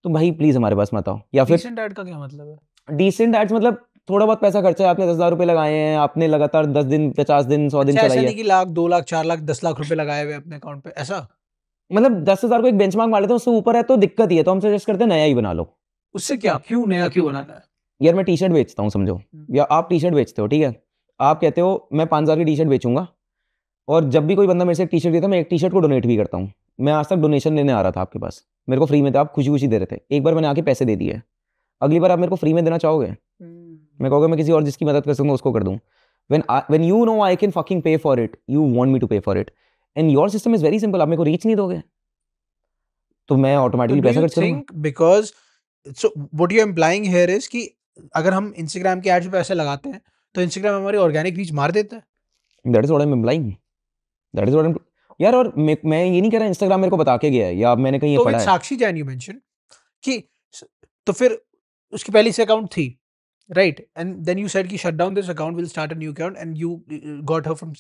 Speaker 1: तो भाई प्लीज हमारे पास मत आओ या फिर
Speaker 2: का क्या मतलब है
Speaker 1: डिसेंट एड्स मतलब थोड़ा बहुत पैसा खर्चा है आपने दस हजार रुपए लगाए हैं आपने लगातार दस दिन पचास दिन सौ दिन अच्छा, चलाई है
Speaker 2: लाख दो लाख चार लाख दस लाख रुपए लगाए हुए अपने अकाउंट पे ऐसा
Speaker 1: मतलब दस हजार को एक बेंच मार्क मार लेते हैं उससे ऊपर है तो दिक्कत ही है तो हम सजेस्ट करते हैं नया ही बना लो उससे क्या क्यों नया क्यों बनाना है यार मैं टी शर्ट बेचता हूँ समझो हम्म। या आप टी शर्ट बेचते हो ठीक है आप कहते हो मैं पाँच हज़ार की टी शर्ट बेचूंगा और जब भी कोई बंदा मेरे से टी शर्ट देता है मैं एक टी शर्ट को डोनेट भी करता हूँ मैं आज तक डोनेशन लेने आ रहा था आपके पास मेरे को फ्री में था आप खुशी खुशी दे रहे थे एक बार मैंने आके पैसे दे दिए अगली बार आप मेरे को फ्री में देना चाहोगे हम्म। मैं कहोगे मैं किसी और जिसकी मदद कर सकूँ उसको कर दूँ when when you know I can fucking pay for it you want me to pay for it and your system is very simple आप मेरे को रीच नहीं दोगे तो मैं ऑटोमेटिकली पैसा खर्च करूंगा
Speaker 2: because so what you employing here is कि अगर हम इंस्टाग्राम के एड्स पे पैसे लगाते हैं तो इंस्टाग्राम हमारी ऑर्गेनिक
Speaker 1: रीच मार देता है that is what I am employing that is what what यार और मैं, ये नहीं कह रहा इंस्टाग्राम मेरे को बता के गया है या मैंने कहीं तो पढ़ा है
Speaker 2: साक्षी जैन यू मेंशन कि तो फिर उसकी पहली से अकाउंट थी right and then you said कि shut down this account will start a new account and you got her from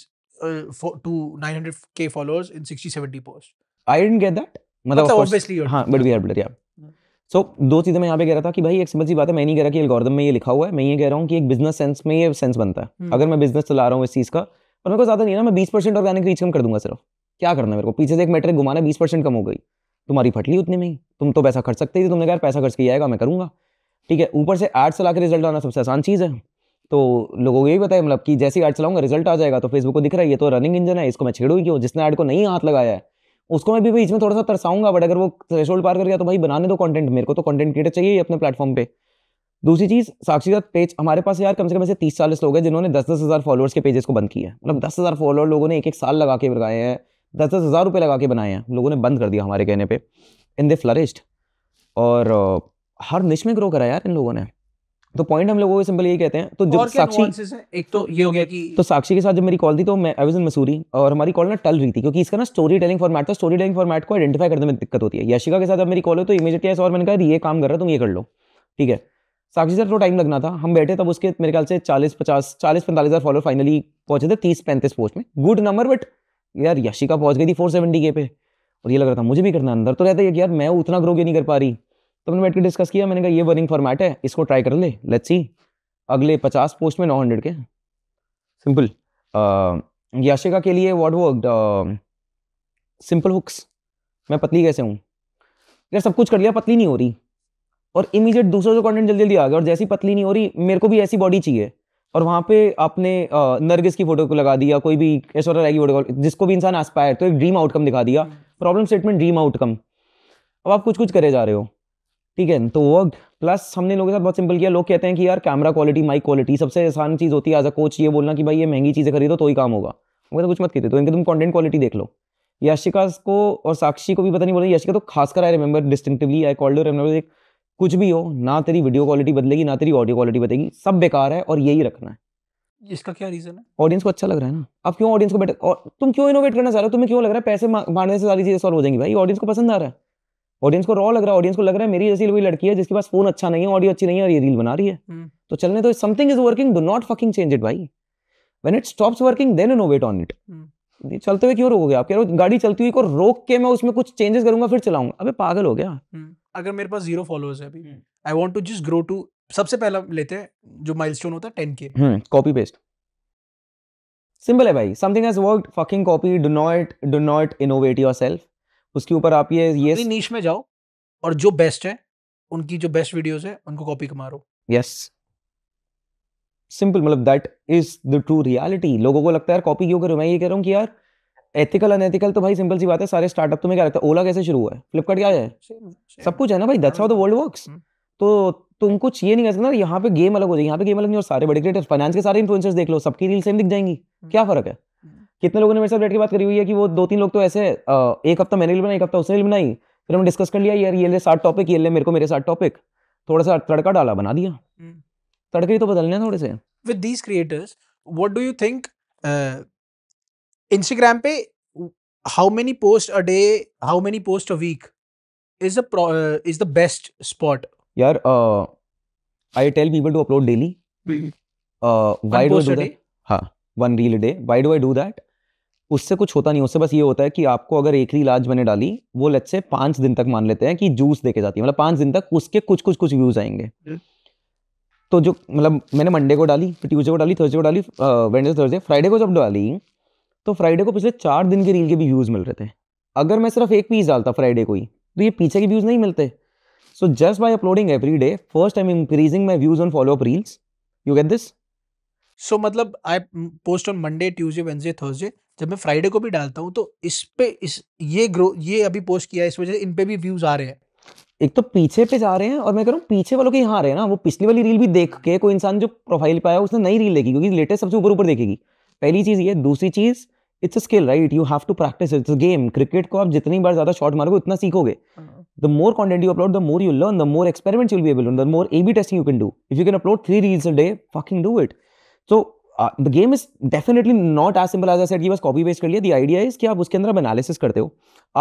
Speaker 2: two 900k followers in 60 70 post
Speaker 1: I didn't get that मतलब obviously हां बट वी आर ब्लर या so so, दो चीज़ें मैं यहाँ पे कह रहा था कि भाई एक सिंपल सी बात है मैं नहीं कह रहा कि एल्गोरिदम में ये लिखा हुआ है मैं ये कह रहा हूँ कि एक बिजनेस सेंस में ये सेंस बनता है hmm. अगर मैं बिजनेस चला रहा हूँ इस चीज़ का और मेरे को ज़्यादा नहीं है ना मैं बीस परसेंट ऑर्गेनिक रीच कम कर दूंगा सिर्फ क्या करना मेरे को पीछे से एक मेट्रिक घुमाना बीस परसेंट कम हो गई तुम्हारी फटली उतने में ही तुम तो पैसा खर्च सकते ही तुमने कहा पैसा खर्च किया जाएगा मैं करूँगा ठीक है ऊपर से एड्स चला के रिजल्ट आना सबसे आसान चीज़ है तो लोगों को यही बताया मतलब कि जैसे ही आर्ट चलाऊंगा रिजल्ट आ जाएगा तो फेसबुक को दिख रहा है ये तो रनिंग इंजन है इसको मैं छेड़ू क्यों जिसने आर्ट को नहीं हाथ लगाया है उसको मैं भी बीच में थोड़ा सा तरसाऊंगा बट अगर वो थ्रेशोल्ड पार कर गया तो भाई बनाने दो कंटेंट मेरे को तो कंटेंट क्रिएटर चाहिए अपने प्लेटफॉर्म पे दूसरी चीज़ साक्षीदात पेज हमारे पास यार कम से कम ऐसे तीस चालीस लोग हैं जिन्होंने दस दस हज़ार फॉलोअर्स के पेजेस को बंद किया है मतलब दस हज़ार फॉलोअर लोगों ने एक एक साल लगा के लगाए हैं दस दस हज़ार रुपये लगा के बनाए हैं लोगों ने बंद कर दिया हमारे कहने पे इन दे फ्लरिस्ट और हर निश में ग्रो करा यार इन लोगों ने तो पॉइंट हम लोगों को सिंपल यही कहते हैं तो जब साक्षी
Speaker 2: एक तो ये हो गया
Speaker 1: कि तो साक्षी के साथ जब मेरी कॉल थी तो मैं आई वॉज इन मसूरी और हमारी कॉल ना टल रही थी क्योंकि इसका ना स्टोरी टेलिंग फॉर्मेट था स्टोरी टेलिंग फॉर्मेट को आइडेंटिफाई करने में दिक्कत होती है यशिका के साथ जब मेरी कॉल हो तो इमीजिएटली ऐसा और मैंने कहा ये काम कर रहा तुम ये कर लो ठीक है साक्षी सर तो टाइम लगना था हम बैठे तब उसके मेरे ख्याल से चालीस पचास चालीस पैंतालीस हज़ार फॉलोअर फाइनली पहुंचे थे तीस पैंतीस पोस्ट में गुड नंबर बट यार यशिका पहुंच गई थी फोर सेवेंटी के पे और ये लग रहा था मुझे भी करना अंदर तो रहता है यार मैं उतना ग्रो क्यों नहीं कर पा रही तो मैंने बैठ के डिस्कस किया मैंने कहा ये वर्निंग फॉर्मेट है इसको ट्राई कर ले लेट्स सी अगले पचास पोस्ट में नौ हंड्रेड के सिंपल याशिका के लिए वॉट वर्क सिंपल हुक्स मैं पतली कैसे हूँ यार सब कुछ कर लिया पतली नहीं हो रही और इमीजिएट दूसरा जो कंटेंट जल्दी जल्दी आ गया और जैसी पतली नहीं हो रही मेरे को भी ऐसी बॉडी चाहिए और वहाँ पे आपने नरगिस की फोटो को लगा दिया कोई भी ऐश्वर्या राय की फोटो जिसको भी इंसान एस्पायर तो एक ड्रीम आउटकम दिखा दिया प्रॉब्लम स्टेटमेंट ड्रीम आउटकम अब आप कुछ कुछ करे जा रहे हो ठीक है तो वो प्लस हमने लोगों के साथ बहुत सिंपल किया लोग कहते हैं कि यार कैमरा क्वालिटी माइक क्वालिटी सबसे आसान चीज़ होती है एज अ कोच ये बोलना कि भाई ये महंगी चीज़ें खरीदो तो ही काम होगा वो तो कुछ मत कहते तो इनके तुम कॉन्टेंट क्वालिटी देख लो यशिका को और साक्षी को भी पता नहीं रहा यशिका तो खासकर I remember distinctively I called remember एक कुछ भी हो ना तेरी वीडियो क्वालिटी बदलेगी ना तेरी ऑडियो क्वालिटी बदलेगी सब बेकार है और यही रखना है इसका क्या रीजन है ऑडियंस को अच्छा लग रहा है ना अब क्यों ऑडियंस को बेटर और तुम क्यों इनोवेट करना चाह रहे हो तुम्हें क्यों लग रहा है पैसे मारने से सारी चीज़ें सॉल्व हो जाएंगी भाई ऑडियंस को पसंद आ रहा है ऑडियंस को रॉ लग रहा है ऑडियंस को लग रहा है मेरी जैसी कोई लड़की है जिसके पास फोन अच्छा नहीं है ऑडियो अच्छी नहीं है और ये रील बना रही है हम्म। तो चलने तो something is working do not fucking change it भाई when it stops working then innovate on it चलते हुए क्यों रोकोगे आप कह रहे हो गाड़ी चलती हुई को रोक के मैं उसमें कुछ चेंजेस करूंगा फिर चलाऊंगा अबे पागल हो गया
Speaker 2: हम्म। अगर मेरे पास जीरो फॉलोअर्स है अभी I want to just grow to सबसे पहला लेते हैं जो माइलस्टोन होता है टेन
Speaker 1: के कॉपी पेस्ट सिंपल है भाई something has worked fucking copy do not do not innovate yourself उसके ऊपर आप ये ये नीश में जाओ और जो बेस्ट है उनकी जो बेस्ट वीडियोस
Speaker 2: है उनको कॉपी मारो
Speaker 1: यस सिंपल मतलब that is the true reality लोगों को लगता है यार कॉपी क्यों करूं मैं ये कह रहा हूँ कि यार एथिकल अनएथिकल तो भाई सिंपल सी बात है सारे स्टार्टअप तुम्हें क्या लगता है ओला कैसे शुरू हुआ है फ्लिपकार्ट क्या है सब कुछ है ना भाई that's how the world works तो तुम कुछ ये नहीं कर सकते ना यहाँ पे गेम अलग हो जाएगी यहाँ पे गेम अलग नहीं और सारे बड़े क्रिएटर्स फाइनेंस के सारे इन्फ्लुएंसर्स देख लो सबकी रील सेम दिख जाएंगी hmm. क्या फर्क है hmm. कितने लोगों ने मेरे साथ बैठ के बात करी हुई है कि वो दो तीन लोग तो ऐसे एक हफ्ता मैंने रील बनाई एक हफ्ता उसने रील बनाई फिर हमने डिस्कस कर लिया यार ये ले सात टॉपिक ये ले मेरे को मेरे साथ टॉपिक थोड़ा सा तड़का डाला बना दिया hmm. तड़के तो बदलने थोड़े से
Speaker 2: with these creators what do you think Instagram पे how many post a day how many post a week is is the best spot
Speaker 1: यार I tell people to upload daily why do do that one reel day why do I do that उससे कुछ होता नहीं उससे बस ये होता है कि आपको अगर एक रील आज मैंने डाली वो लेट से पांच दिन तक मान लेते हैं कि जूस देके जाती है मतलब पांच दिन तक उसके कुछ कुछ कुछ व्यूज आएंगे तो जो मतलब मैंने मंडे को डाली फिर ट्यूजडे को डाली थर्सडे को डाली वेडनेसडे थर्सडे फ्राइडे को जब डाली तो फ्राइडे को पिछले चार दिन के रील के भी व्यूज़ मिल रहे थे अगर मैं सिर्फ एक पीस डालता फ्राइडे को ही तो ये पीछे के व्यूज़ नहीं मिलते so just by uploading every day first am increasing my views on follow up reels you get this so मतलब I
Speaker 2: post on Monday Tuesday Wednesday Thursday जब मैं फ्राइडे को भी डालता हूँ तो इस पे इस ये ग्रो ये अभी पोस्ट किया है इस वजह से इन पे भी व्यूज़ आ रहे हैं
Speaker 1: एक तो पीछे पे जा रहे हैं और मैं कह रहा हूँ पीछे वालों के यहाँ आ रहे हैं ना वो पिछली वाली रील भी देख के कोई इंसान जो प्रोफाइल पे आया उसने नई रील देखी क्योंकि लेटेस्ट सबसे ऊपर ऊपर देखेगी पहली चीज़ ये दूसरी चीज़ it's a skill right you have to practice it's game cricket को आप जितनी बार ज्यादा शॉट मारोगे उतना सीखोगे the more content you upload the more you learn the more experiment you'll be able the more A B testing you can do if you can upload three reels a day fucking do it so the game is definitely not as simple as I set कि बस copy paste कर लिया the idea is कि आप उसके अंदर आप analysis करते हो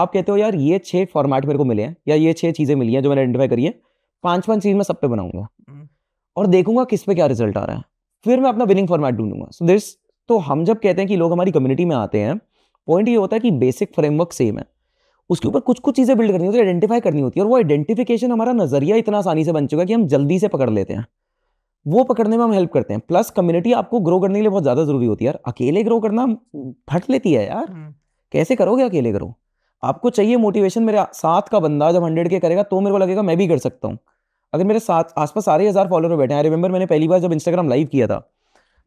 Speaker 1: आप कहते हो यार ये छह फॉर्मेट मेरे को मिले हैं या ये छह चीज़ें मिली हैं जो मैंने आइडेंटिफाई करी है पांच पांच चीज़ मैं सब पे बनाऊंगा हम्म। और देखूंगा किस पे क्या रिजल्ट आ रहा है फिर मैं अपना विनिंग फॉर्मेट ढूंढूंगा सो दिस तो हम जब कहते हैं कि लोग हमारी कम्युनिटी में आते हैं पॉइंट ये होता है कि बेसिक फ्रेमवर्क सेम है उसके ऊपर कुछ कुछ चीज़ें बिल्ड करनी होती है आइडेंटिफाई करनी होती है और वो आइडेंटिफिकेशन हमारा नज़रिया इतना आसानी से बन चुका है कि हम जल्दी से पकड़ लेते हैं वो पकड़ने में हम हेल्प करते हैं प्लस कम्युनिटी आपको ग्रो करने के लिए बहुत ज़्यादा ज़रूरी होती है यार अकेले ग्रो करना फट लेती है यार हम्म। कैसे करोगे अकेले ग्रो आपको चाहिए मोटिवेशन मेरे साथ का बंदा जब हंड्रेड के करेगा तो मेरे को लगेगा मैं भी कर सकता हूँ अगर मेरे साथ आसपास सारे हज़ार फॉलोअर बैठे हैं आई रिमेंबर मैंने पहली बार जब इंस्टाग्राम लाइव किया था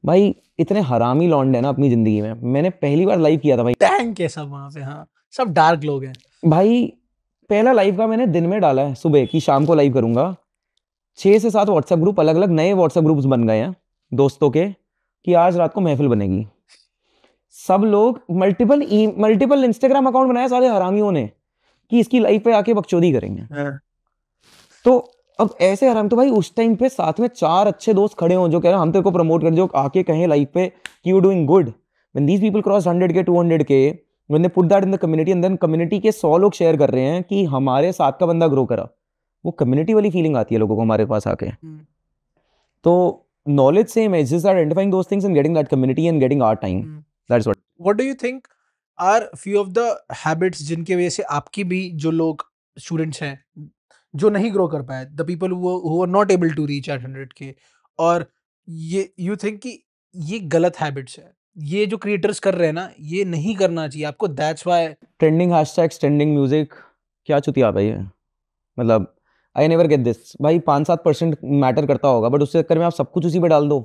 Speaker 1: भाई इतने हरामी लॉन्ड है ना अपनी जिंदगी में मैंने पहली बार लाइव किया था भाई
Speaker 2: टैंक है सब वहाँ पे हाँ सब डार्क लोग हैं
Speaker 1: भाई पहला लाइव का मैंने दिन में डाला है सुबह की शाम को लाइव करूंगा छः से सात व्हाट्सएप ग्रुप अलग अलग नए व्हाट्सएप ग्रुप्स बन गए हैं दोस्तों के कि आज रात को महफिल बनेगी सब लोग मल्टीपल मल्टीपल इंस्टाग्राम अकाउंट बनाया सारे हरामियों ने कि इसकी लाइफ पे आके बकचोदी करेंगे हाँ। तो अब ऐसे हराम तो भाई उस टाइम पे साथ में चार अच्छे दोस्त खड़े हों जो कह रहे हैं हम तेरे को प्रमोट कर जो आके कहें लाइफ पे कि you doing good when these people cross hundred K to hundred K when they put that in the community and then community के सौ लोग शेयर कर रहे हैं कि हमारे साथ का बंदा ग्रो करा वो कम्युनिटी वाली फीलिंग आती है लोगों को हमारे पास आके हम्म। तो नॉलेज सेम है जिस identifying those things and getting that community and getting our time that's what
Speaker 2: what do you think are few of the habits जिनके वजह से आपकी भी जो लोग स्टूडेंट्स हैं जो नहीं ग्रो कर पाए the people who are not able to reach at hundred K और ये यू थिंक कि ये गलत हैबिट्स है ये जो क्रिएटर्स कर रहे हैं ना ये नहीं करना चाहिए आपको that's why
Speaker 1: trending tag trending music क्या चुतिया भाई है मतलब आई नेवर गेट दिस भाई पाँच सात परसेंट मैटर करता होगा बट उससे चक्कर में आप सब कुछ उसी पर डाल दो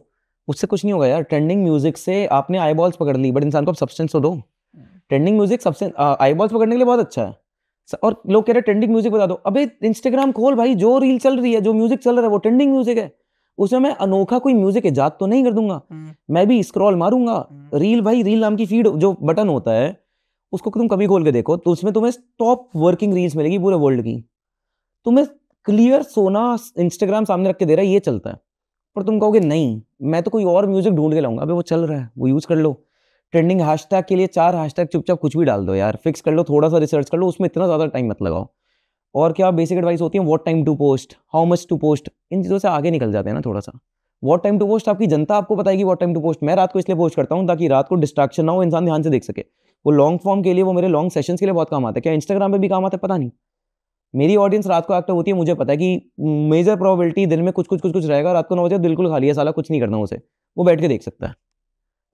Speaker 1: उससे कुछ नहीं होगा यार ट्रेंडिंग म्यूजिक से आपने आई बॉल्स पकड़ ली बट इंसान को आप सब्सटेंस तो दो ट्रेंडिंग म्यूजिक सबसे आई बॉल्स पकड़ने के लिए बहुत अच्छा है और लोग कह रहे ट्रेंडिंग म्यूजिक बता दो अबे इंस्टाग्राम खोल भाई जो रील चल रही है जो म्यूजिक चल रहा है वो ट्रेंडिंग म्यूजिक है उसमें मैं अनोखा कोई म्यूजिक ईजाद तो नहीं कर दूंगा हम्म। मैं भी स्क्रॉल मारूंगा रील हम्म। भाई रील नाम की फीड जो बटन होता है उसको तुम कभी खोल के देखो तो उसमें तुम्हें टॉप वर्किंग रील्स मिलेगी पूरे वर्ल्ड की तुम्हें क्लियर सोना इंस्टाग्राम सामने रख के दे रहा है ये चलता है पर तुम कहोगे नहीं मैं तो कोई और म्यूजिक ढूंढ के लाऊंगा अभी वो चल रहा है वो यूज कर लो ट्रेंडिंग हैशटैग के लिए चार हैशटैग चुपचाप कुछ भी डाल दो यार फिक्स कर लो थोड़ा सा रिसर्च कर लो उसमें इतना ज़्यादा टाइम मत लगाओ और क्या बेसिक एडवाइस होती है what time to post how much to post इन चीज़ों से आगे निकल जाते हैं ना थोड़ा सा व्हाट टाइम टू पोस्ट आपकी जनता आपको बताएगी वॉट टाइम टू पोस्ट मैं रात को इसलिए पोस्ट करता हूँ ताकि रात को डिस्ट्रैक्शन ना हो इंसान ध्यान से देख सके वो लॉन्ग फॉर्म के लिए वो मेरे लॉन्ग सेशन के लिए बहुत काम आता है क्या इंस्टाग्राम पर भी काम आता है पता नहीं मेरी ऑडियंस रात को एक्टिव होती है मुझे पता है कि मेजर प्रोबेबिलिटी दिन में कुछ कुछ कुछ कुछ रहेगा रात को नौ बजे बिल्कुल खाली है साला कुछ नहीं करना उसे वो बैठ के देख सकता है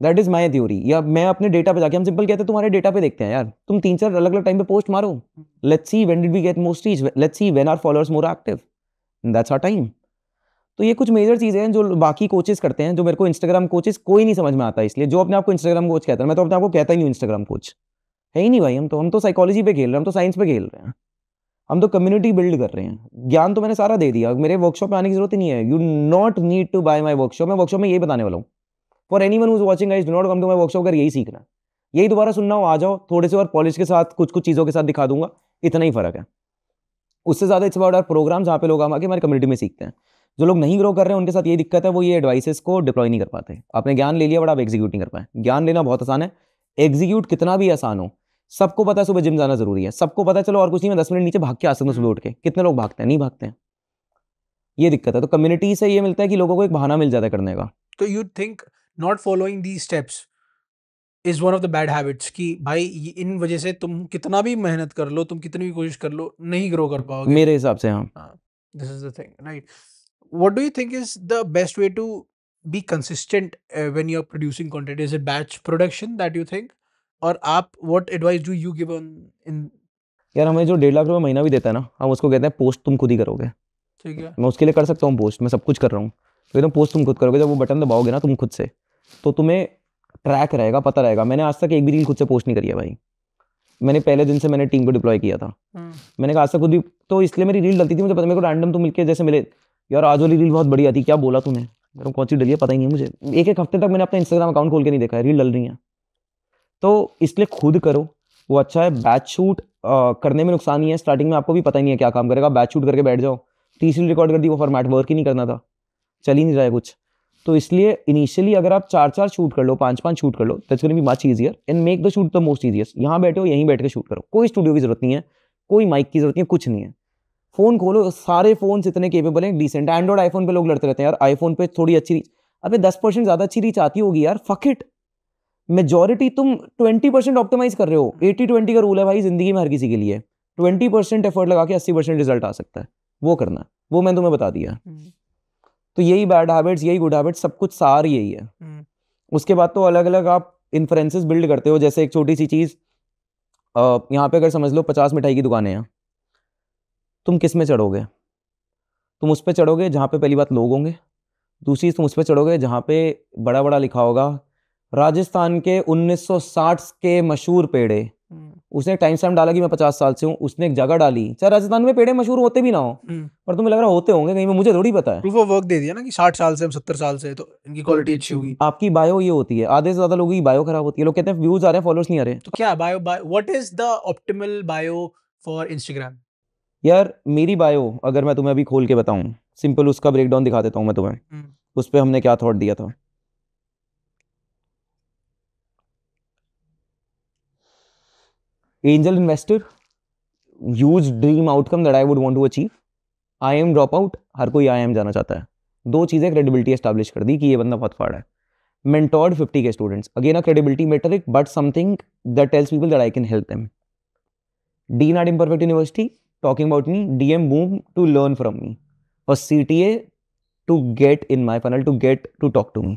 Speaker 1: दैट इज माई थ्योरी या मैं अपने डेटा पे जाके हम सिंपल कहते हैं तुम्हारे डेटा पे देखते हैं यार तुम तीन चार अलग अलग टाइम पे पोस्ट मारो let's see when did we get most reach let's see when are followers more active that's our time तो ये कुछ मेजर चीज़ें हैं जो बाकी कोचेस करते हैं जो मेरे को इंस्टाग्राम कोचेस कोई नहीं समझ में आता इसलिए जो अपने आपको इंस्टाग्राम कोच कहता है मैं तो अपने आपको कहता ही नहीं इंस्टाग्राम कोच है ही नहीं भाई हम तो हम तो साइकोलॉजी पे खेल रहे हैं हम तो साइंस पे खेल रहे हैं हम तो कम्युनिटी बिल्ड कर रहे हैं ज्ञान तो मैंने सारा दे दिया मेरे वर्कशॉप में आने की जरूरत ही नहीं है you not need to buy my workshop मैं वर्कशॉप में यही बताने वाला हूँ for anyone watching I do not come to my workshop अगर यही सीखना यही दोबारा सुनना हो आ जाओ थोड़े से और पॉलिश के साथ कुछ कुछ चीज़ों के साथ दिखा दूंगा इतना ही फर्क है उससे ज़्यादा इट्स अबाउट आर प्रोग्राम जहाँ पे लोग आम आके हमारे कम्युनिटी में सीखते हैं जो लोग नहीं ग्रो कर रहे हैं उनके साथ ये दिक्कत है वो ये एडवाइसेस को डिप्लॉय नहीं कर पाते आपने ज्ञान ले लिया बट आप एग्जीक्यूट नहीं कर पाए ज्ञान लेना बहुत आसान है एग्जीक्यूट कितना भी आसान हो सबको पता है सुबह जिम जाना जरूरी है सबको पता है चलो और कुछ नहीं मैं दस मिनट नीचे भाग के आ सकता हूँ सुबह उठ के कितने लोग भागते हैं नहीं भागते हैं ये दिक्कत है तो कम्युनिटी से ये मिलता है कि लोगों को एक बहाना मिल जाता है करने का
Speaker 2: तो you think not following the steps is one of the bad habits कि भाई इन वजह से तुम कितना भी मेहनत कर लो तुम कितनी भी कोशिश कर लो नहीं ग्रो कर पाओगे मेरे हिसाब से हाँ this is the thing right what do you think is the best way to be consistent when you are producing content is it batch production that you think और आप what advice do you give on इन
Speaker 1: यार हमें जो डेढ़ लाख रुपये महीना भी देता है ना हम उसको कहते हैं पोस्ट तुम खुद ही करोगे ठीक है मैं उसके लिए कर सकता हूँ पोस्ट मैं सब कुछ कर रहा हूँ तो एकदम पोस्ट तुम खुद करोगे जब वो बटन दबाओगे ना तुम खुद से तो तुम्हें ट्रैक रहेगा पता रहेगा मैंने आज तक एक भी रील खुद से पोस्ट नहीं करी है भाई मैंने पहले दिन से मैंने टीम को डिप्लॉय किया था हम्म। मैंने कहा आज तक खुद भी तो इसलिए मेरी रील डलती थी मुझे पता मेरे को रैंडम तो मिलकर जैसे मिले यार आज वाली रील बहुत बढ़िया थी क्या बोला तूने को कौन सी डली है पता ही नहीं मुझे एक एक हफ्ते तक मैंने अपना इंस्टाग्राम अकाउंट खोल के नहीं देखा है रील डल रही है तो इसलिए खुद करो वो अच्छा है बैच शूट करने में नुकसान ही है स्टार्टिंग में आपको भी पता ही नहीं है क्या काम करेगा बैच शूट करके बैठ जाओ तीसरी रिकॉर्ड कर दी वो फॉर्मेट वर्क ही नहीं करना था चल ही नहीं रहा है कुछ तो इसलिए इनिशियली अगर आप चार चार शूट कर लो पांच पांच शूट कर लो that be much easier and make the shoot the most easiest यहाँ बैठे हो यहीं बैठ के शूट करो कोई स्टूडियो की जरूरत नहीं है कोई माइक की जरूरत नहीं है कुछ नहीं है फ़ोन खोलो सारे फ़ोन इतने केपेबल हैं डिसेंट एंड्रॉइड आईफोन पे लोग लड़ते रहते हैं यार आईफोन पे थोड़ी अच्छी रीच अभी दस परसेंट ज़्यादा अच्छी रीच आती होगी यार फकट मेजोरिटी तुम ट्वेंटी परसेंट ऑप्टिमाइज कर रहे हो एटी ट्वेंटी का रूल है भाई जिंदगी में हर किसी के लिए ट्वेंटी परसेंट एफर्ट लगा के अस्सी परसेंट रिजल्ट आ सकता है वो करना वो मैंने तुम्हें बता दिया हम्म। तो यही बैड हैबिट्स यही गुड हैबिट्स सब कुछ सार यही है हम्म। उसके बाद तो अलग अलग आप इन्फ्रेंसेस बिल्ड करते हो जैसे एक छोटी सी चीज़ यहाँ पे अगर समझ लो पचास मिठाई की दुकानें हैं तुम किस में चढ़ोगे तुम उस पर चढ़ोगे जहाँ पे पहली बात लोग होंगे दूसरी तुम उस पर चढ़ोगे जहाँ पे बड़ा बड़ा लिखा होगा राजस्थान के 1960 के मशहूर पेड़े उसने टाइम स्टैम्प डाला कि मैं पचास साल से हूँ उसने एक जगह डाली चाहे राजस्थान में पेड़े मशहूर होते भी ना हो हम्म। पर तुम्हें लग रहा होते होंगे कहीं मुझे थोड़ी पता है प्रूफ ऑफ वर्क दे दिया ना कि साठ साल से हम सत्तर साल से तो इनकी क्वालिटी अच्छी होगी आपकी बायो ये होती है आधे से ज्यादा लोगों की बायो खराब होती है लोग कहते हैं व्यूज आ रहे हैं फॉलोअर्स नहीं आ रहे तो
Speaker 2: क्या bio what is the optimal bio for Instagram
Speaker 1: यार मेरी बायो अगर मैं तुम्हें अभी खोल के बताऊं सिंपल उसका ब्रेकडाउन दिखा देता हूं मैं तुम्हें हम्म। उस पर हमने क्या थॉट दिया था angel investor use dream outcome that I would want to achieve I am drop out हर कोई आई एम जाना चाहता है दो चीज़ें क्रेडिबिलिटी एस्टैब्लिश कर दी कि ये बंदा बहुत फाड़ है mentored fifty K students again a credibility matter it but something that tells people that I can help the not I'm perfect university talking about me D M move to learn from me और C T A to get in my funnel to get to talk to me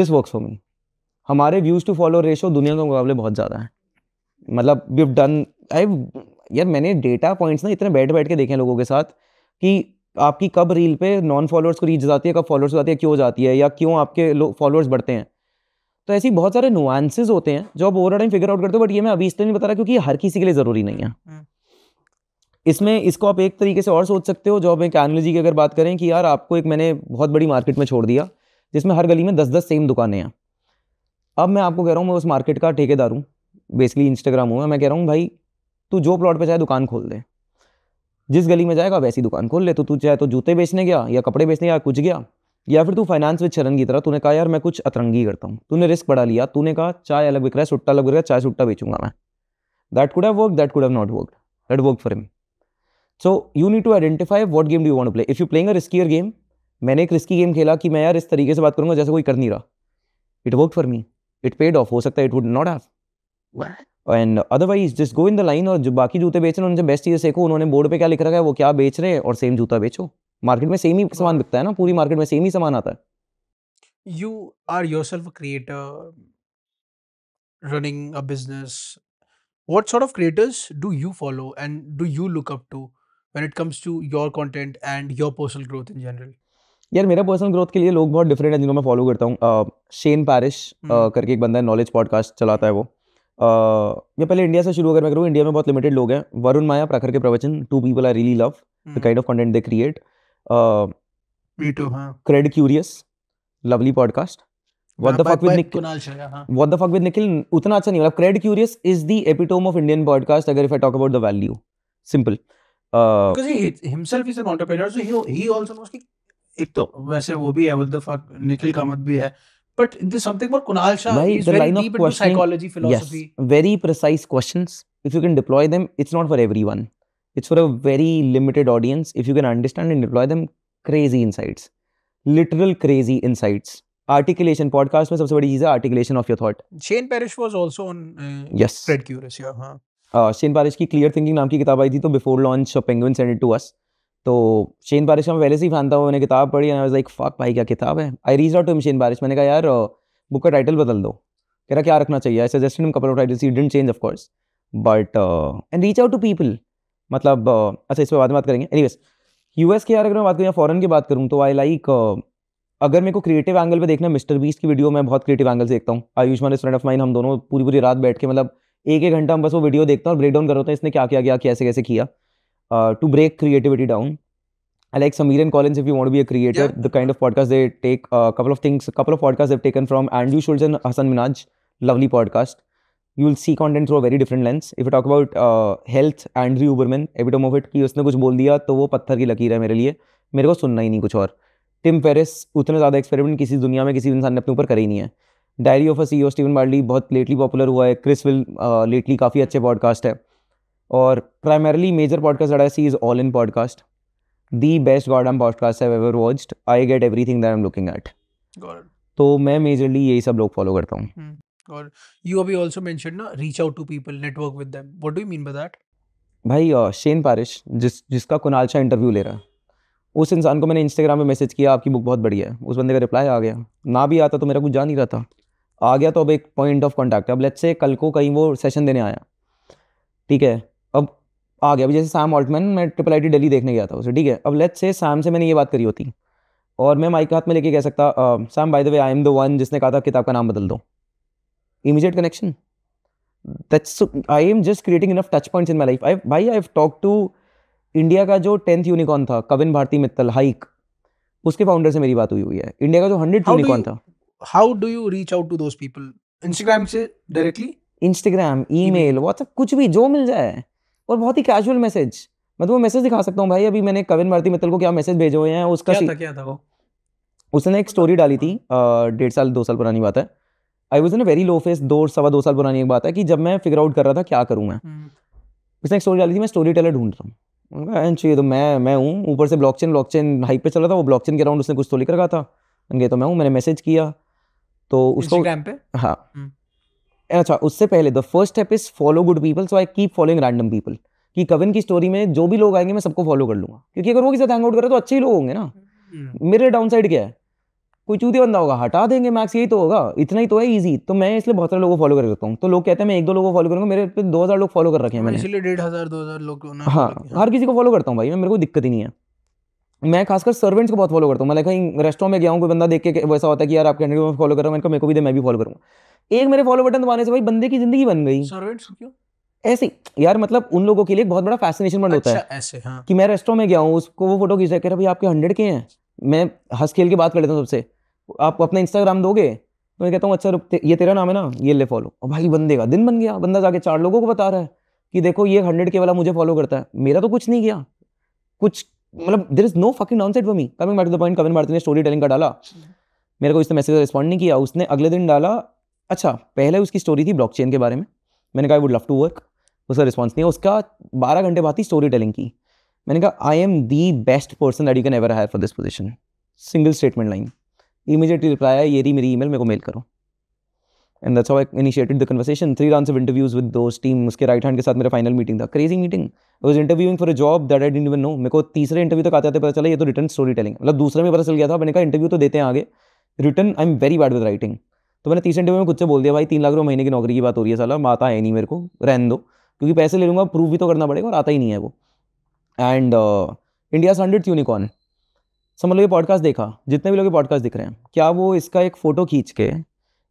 Speaker 1: this work for me हमारे views to follow ratio दुनिया के मुकाबले बहुत ज़्यादा है मतलब we done I यार मैंने डेटा पॉइंट्स ना इतने बैठ बैठ के देखे लोगों के साथ कि आपकी कब रील पे नॉन फॉलोअर्स को रीच जाती है कब फॉलोअर्स हो जाती है क्यों जाती है या क्यों आपके फॉलोअर्स बढ़ते हैं तो ऐसी बहुत सारे नुआंसेज होते हैं जो आप ओवर टाइम फिगर आउट करते हो बट ये मैं अभी इसलिए नहीं बता रहा क्योंकि हर किसी के लिए ज़रूरी नहीं है हम्म। इसमें इसको आप एक तरीके से और सोच सकते हो जो आप एक एनोलॉजी की अगर बात करें कि यार आपको एक मैंने बहुत बड़ी मार्केट में छोड़ दिया जिसमें हर गली में दस दस सेम दुकानें हैं अब मैं आपको कह रहा हूँ मैं उस मार्केट का ठेकेदार हूँ बेसिकली इंस्टाग्राम हुआ मैं कह रहा हूँ भाई तू जो प्लॉट पर चाहे दुकान खोल दे जिस गली में जाएगा वैसी दुकान खोल ले तो तू चाहे तो जूते बेचने गया या कपड़े बेचने गया कुछ गया या फिर तू फाइनेंस विद चरण की तरह तूने कहा यार मैं कुछ अतरंगी करता हूँ तूने रिस्क बढ़ा लिया तूने कहा चाय अलग बिक रहा है सुट्टा अलग बिक रहा है चाय सुट्टा बेचूंगा मैं that could have work that could have not work that work for him so you need to identify what game do want play if you playing a riskier game मैंने एक रिस्की गेम खेला कि मैं यार इस तरीके से बात करूंगा जैसे कोई कर नहीं रहा it work for me it paid off हो सकता है it would not have and otherwise just go in the line और जो बाकी जूते बेच रहे हैं उनसे बेस्ट चीज़ देखो उन्होंने बोर्ड पे क्या लिख रखा है वो क्या बेच रहे हैं और सेम जूता बेचो मार्केट में सेम ही सामान बिकता है ना पूरी मार्केट में सेम ही सामान आता है
Speaker 2: you are yourself a creator running a business what sort of creators do you follow and do you look up to when it comes to your content and your personal growth in general
Speaker 1: यार मेरा personal growth के लिए लोग बहुत different हैं जिनको मैं follow करता हूँ शेन पैरिश hmm. करके एक बंदा है नॉलेज पॉडकास्ट चलाता है वो या पहले इंडिया से शुरू अगर मैं करूँ इंडिया में बहुत लिमिटेड लोग हैं वरुण माया प्रखर के प्रवचन to people I really love the kind of content they create Cred Curious lovely podcast अच्छा नहीं क्रेड क्यूरियस इज पॉडकास्ट अगर वैल्यू सिंपल
Speaker 2: तो, वैसे वो भी है But there's something about Kunal Shah. Why, he's the very line deep of into psychology, philosophy.
Speaker 1: Yes, very precise questions. If you can deploy them, it's not for everyone. It's for a very limited audience. If you can understand and deploy them, crazy insights. Literal crazy insights. Articulation podcast was सबसे बड़ी चीज articulation of your thought.
Speaker 2: Shane Parrish was also on uh, yes. Fred Curious. Yeah,
Speaker 1: uh, Shane Shane "Clear Thinking" clear thinking नाम की किताब आई थी तो before launch Penguin send तो शेन बारिश का मैं पहले से ही फैन था मैंने किताब पढ़ी एंड लाइक फक भाई क्या किताब है I reach out to Shane Parrish मैंने कहा यार बुक का टाइटल बदल दो कह रहा क्या रखना चाहिए I suggested him couple of titles he didn't change of course but and reach out to people मतलब uh, अच्छा इस पर बाद में बात करेंगे एनी यू एस के यार अगर मैं बात करूँ या फॉरन की बात करूँ तो आई लाइक like, uh, अगर मेरे को क्रिएटिव एंगल पे देखना मिस्टर बीस की वीडियो मैं बहुत क्रिएटिव एंगल से देखता हूँ आयुष्मान फ्रेंड ऑफ माइन हम दोनों पूरी पूरी रात बैठ के मतलब एक एक घंटा हम बस वो वीडियो देखता हूँ और ब्रेक डाउन कर रहा होता है इसने क्या क्या क्या कैसे कैसे किया to break creativity down. I like Samir and Collins if you want to be a creator. Yeah. The kind of podcast they take, a uh, couple of things, a couple of podcasts they've taken from Andrew Schultz and Hassan Minaj. Lovely podcast. You will see content through a very different lens. If you talk about uh, health, Andrew Uberman, epitome of it कि उसने कुछ बोल दिया तो वो पत्थर की लकीर है मेरे लिए मेरे को सुनना ही नहीं कुछ और टिम पेरिस उतना ज़्यादा एक्सपेरिमेंट किसी दुनिया में किसी इंसान ने अपने ऊपर करा ही नहीं है diary of a CEO Steven बार्ली बहुत लेटली पॉपुलर हुआ है क्रिस विल लेटली काफ़ी अच्छे पॉडकास्ट है और primarily major podcast that I see is All In podcast the best goddamn podcast have ever watched I get everything that I am looking at तो मैं majorly यही सब लोग follow करता
Speaker 2: हूं और यू अभी आल्सो मेंशन ना reach out to people network with them what do you mean by that
Speaker 1: भाई शेन पारिश जिस जिसका कुणाल शाह इंटरव्यू ले रहा है उस इंसान को मैंने इंस्टाग्राम पे मैसेज किया आपकी बुक बहुत बढ़िया है उस बंदे का रिप्लाई आ गया ना भी आता तो मेरा कुछ जा नहीं रहा था आ गया तो अब एक पॉइंट ऑफ कॉन्टैक्ट है अब लेट्स से कल को कहीं वो सेशन देने आया ठीक है अब आ गया अभी जैसे शाम ऑल्टमैन मैं ट्रिपल आई टी डेली देखने गया था उसे ठीक है अब लेट्स से शाम से मैंने ये बात करी होती और मैं माइक हाथ में लेके कह सकता शाम by the way I am the one जिसने कहा था किताब का नाम बदल दो immediate connection that's I am just creating enough touch points in my life I भाई I have talk to India का जो टेंथ यूनिकॉर्न था कविन भारती मित्तल हाइक उसके फाउंडर से मेरी बात हुई हुई है इंडिया का जो हंड्रेड यूनिकॉर्न था
Speaker 2: how do you reach out to those people
Speaker 1: Instagram से directly Instagram email WhatsApp कुछ भी जो मिल जाए और बहुत ही कैजुअल मैसेज मतलब वो मैसेज दिखा सकता हूँ भाई अभी मैंने कविन भारती मित्तल को क्या मैसेज भेजे हुए हैं उसका क्या था, क्या था वो उसने एक स्टोरी डाली थी डेढ़ साल दो साल पुरानी बात है I was in a very low phase दो सवा दो साल पुरानी एक बात है कि जब मैं फिगर आउट कर रहा था क्या करूँ मैं हम्म। उसने एक स्टोरी डाली थी मैं स्टोरी टेलर ढूंढ रहा हूँ एन चाहिए तो मैं मैं हूँ ऊपर से blockchain blockchain hype पर चल रहा था वो ब्लॉक चेन के अराउंड उसने कुछ तो लिख रखा था ये तो मैं हूँ मैंने मैसेज किया तो उसको हाँ हम्म। अच्छा उससे पहले the first step is follow good people so I keep following random people कि कविन की स्टोरी में जो भी लोग आएंगे मैं सबको फॉलो कर लूंगा क्योंकि अगर वो किसी साथ हैंग आउट करे तो अच्छे ही लोग होंगे ना हम्म। मेरे डाउन साइड क्या है कोई चूती बंदा होगा हटा देंगे मैक्स यही तो होगा इतना ही तो है ईजी तो मैं इसलिए बहुत सारे लोगों को फॉलो कर रखता हूँ तो लोग कहते हैं मैं एक दो लोगों को फॉलो करूँगा मेरे पे दो हज़ार लोग फॉलो कर रखे हैं हाँ, मैंने इसलिए
Speaker 2: डेढ़ हज़ार दो हज़ार लोग
Speaker 1: हाँ हर किसी को फॉलो करता हूँ भाई मैं मेरे को दिक्कत ही नहीं है मैं खासकर सर्वेंट्स को बहुत फॉलो करता हूँ मैं कहीं रेस्टोरेंट में गया हूँ कोई बंदा देख के वैसा होता है कि यार आपके हंड्रेड फॉलो कर रहा हूँ मेरे को भी दे मैं भी फॉलो करूँगा एक मेरे फॉलो बटन दबाने से भाई बंदे की जिंदगी बन गई सर्वेंट्स क्यों ऐसे यार मतलब उन लोगों के लिए बहुत बड़ा फैसिनेशन बन होता है अच्छा, ऐसे हाँ। कि मैं रेस्टोरेंट में गया हूँ उसको वो फोटो खींचा कह रहा भाई आपके हंड्रेड के हैं मैं हंस खेल के बात कर लेता हूँ सबसे आप अपना इंस्टाग्राम दोगे तो मैं कहता हूँ अच्छा रुक ये तेरा नाम है ना ये ले फॉलो और भाई बंदे का दिन बन गया बंदा जाके चार लोगों को बता रहा है कि देखो ये हंड्रेड के वाला मुझे फॉलो करता है मेरा तो कुछ नहीं गया कुछ मतलब there is no fucking downside for me coming back to the point Kavin Bharti ने स्टोरी टेलिंग का डाला मेरे को इसने मैसेज रिस्पॉन्ड नहीं किया उसने अगले दिन डाला अच्छा पहले उसकी स्टोरी थी ब्लॉक के बारे में मैंने कहा I would love to work उसका रिस्पॉन्स नहीं उसका बारह घंटे बाद थी स्टोरी टेलिंग की मैंने कहा I am the best person that you can ever hire for this position single statement line immediately reply आया ये रही मेरी मेल मेरे को मेल करो and that's I initiated the conversation three rounds of interviews with those team उसके right hand के साथ मेरा फाइनल मीटिंग था crazy meeting was interviewing for a job that I डिट इवन नो मेरे को तीसरे इंटरव्यू तक आते आते पता चला ये तो रिटर्न स्टोरी टेलिंग मतलब दूसरे में पता चल गया था मैंने कहा इंटरव्यू तो देते हैं आगे return I am very bad with writing तो मैंने तीसरे इंटरव्यू में कुछ से बोल दिया भाई तीन लाख रुपये महीने की नौकरी की बात हो रही है साला आता है नहीं मेरे को रहन दो क्योंकि पैसे ले लूँगा प्रूव भी तो करना पड़ेगा और आता ही नहीं है वो एंड इंडिया हंड्रेड यूनिकॉर्न सब लो ये पॉडकास्ट देखा जितने भी लोग ये पॉडकास्ट दिख रहे हैं क्या वो इसका एक फ़ोटो खींच के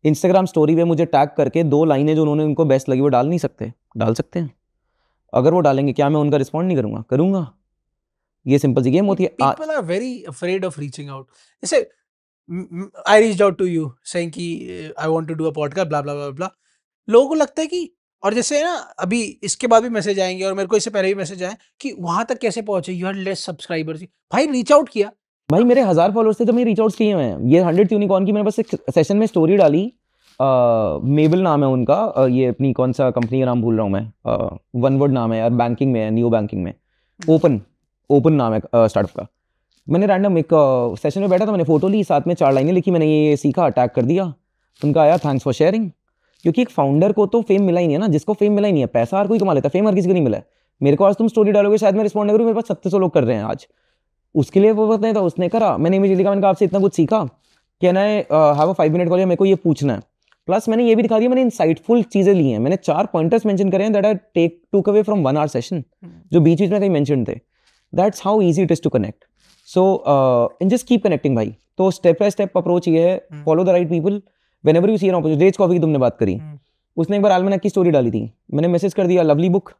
Speaker 1: इंस्टाग्राम स्टोरी पे मुझे टैग करके दो लाइनें जो उन्होंने उनको बेस्ट लगी वो डाल नहीं सकते डाल सकते हैं अगर वो डालेंगे क्या मैं उनका रिस्पॉन्ड नहीं करूंगा करूंगा ये सिंपल सी गेम होती है people
Speaker 2: are very afraid of reaching out जैसे I reach out to you saying कि I want to do a podcast blah blah blah blah लोगों को लगता है कि और जैसे ना अभी इसके बाद भी मैसेज आएंगे और मेरे को इससे पहले भी मैसेज आए कि वहां तक कैसे पहुंचे यू हैड लेस सब्सक्राइबर्स भाई रीच आउट किया
Speaker 1: भाई मेरे हज़ार फॉलोअर्स थे तो मैं रीच आउट किए हुए हैं ये हंड्रेड यूनिकॉर्न की मैंने बस एक सेशन में स्टोरी डाली मेबल नाम है उनका आ, ये अपनी कौन सा कंपनी का नाम भूल रहा हूँ मैं वन वर्ड नाम है यार बैंकिंग में न्यू बैंकिंग में ओपन ओपन नाम है स्टार्टअप का मैंने रैंडम एक सेशन में बैठा था मैंने फोटो ली साथ में चार लाइनें लिखी मैंने ये सीखा अटैक कर दिया उनका आया थैंक्स फॉर शेयरिंग क्योंकि एक फाउंडर को तो फेम मिला ही नहीं है ना जिसको फेम मिला ही नहीं है पैसा हर कोई कमा लेता फेम हर किसी को नहीं मिला मेरे को आज तुम स्टोरी डालोगे शायद मैं रिस्पॉन्ड करूँ मेरे पास सत्तर सौ लोग कर रहे हैं आज उसके लिए वो वक्त नहीं था उसने करा मैंने इमीजिएटली कहा मैंने कहा आपसे इतना कुछ सीखा कि ना have a five minute call मेरे को ये पूछना है प्लस मैंने ये भी दिखा दिया मैंने इनसाइटफुल चीज़ें ली हैं मैंने चार पॉइंटर्स मेंशन करे हैं that I take to away from one hour session जो बीच बीच में कहीं मेंशन थे that's how easy it is to connect so in just keep connecting भाई तो स्टेप बाय स्टेप अप्रोच ये है follow the right people whenever you see an Rage coffee की तुमने बात करी hmm. उसने एक बार आलमनक की स्टोरी डाली थी मैंने मैसेज कर दिया लवली बुक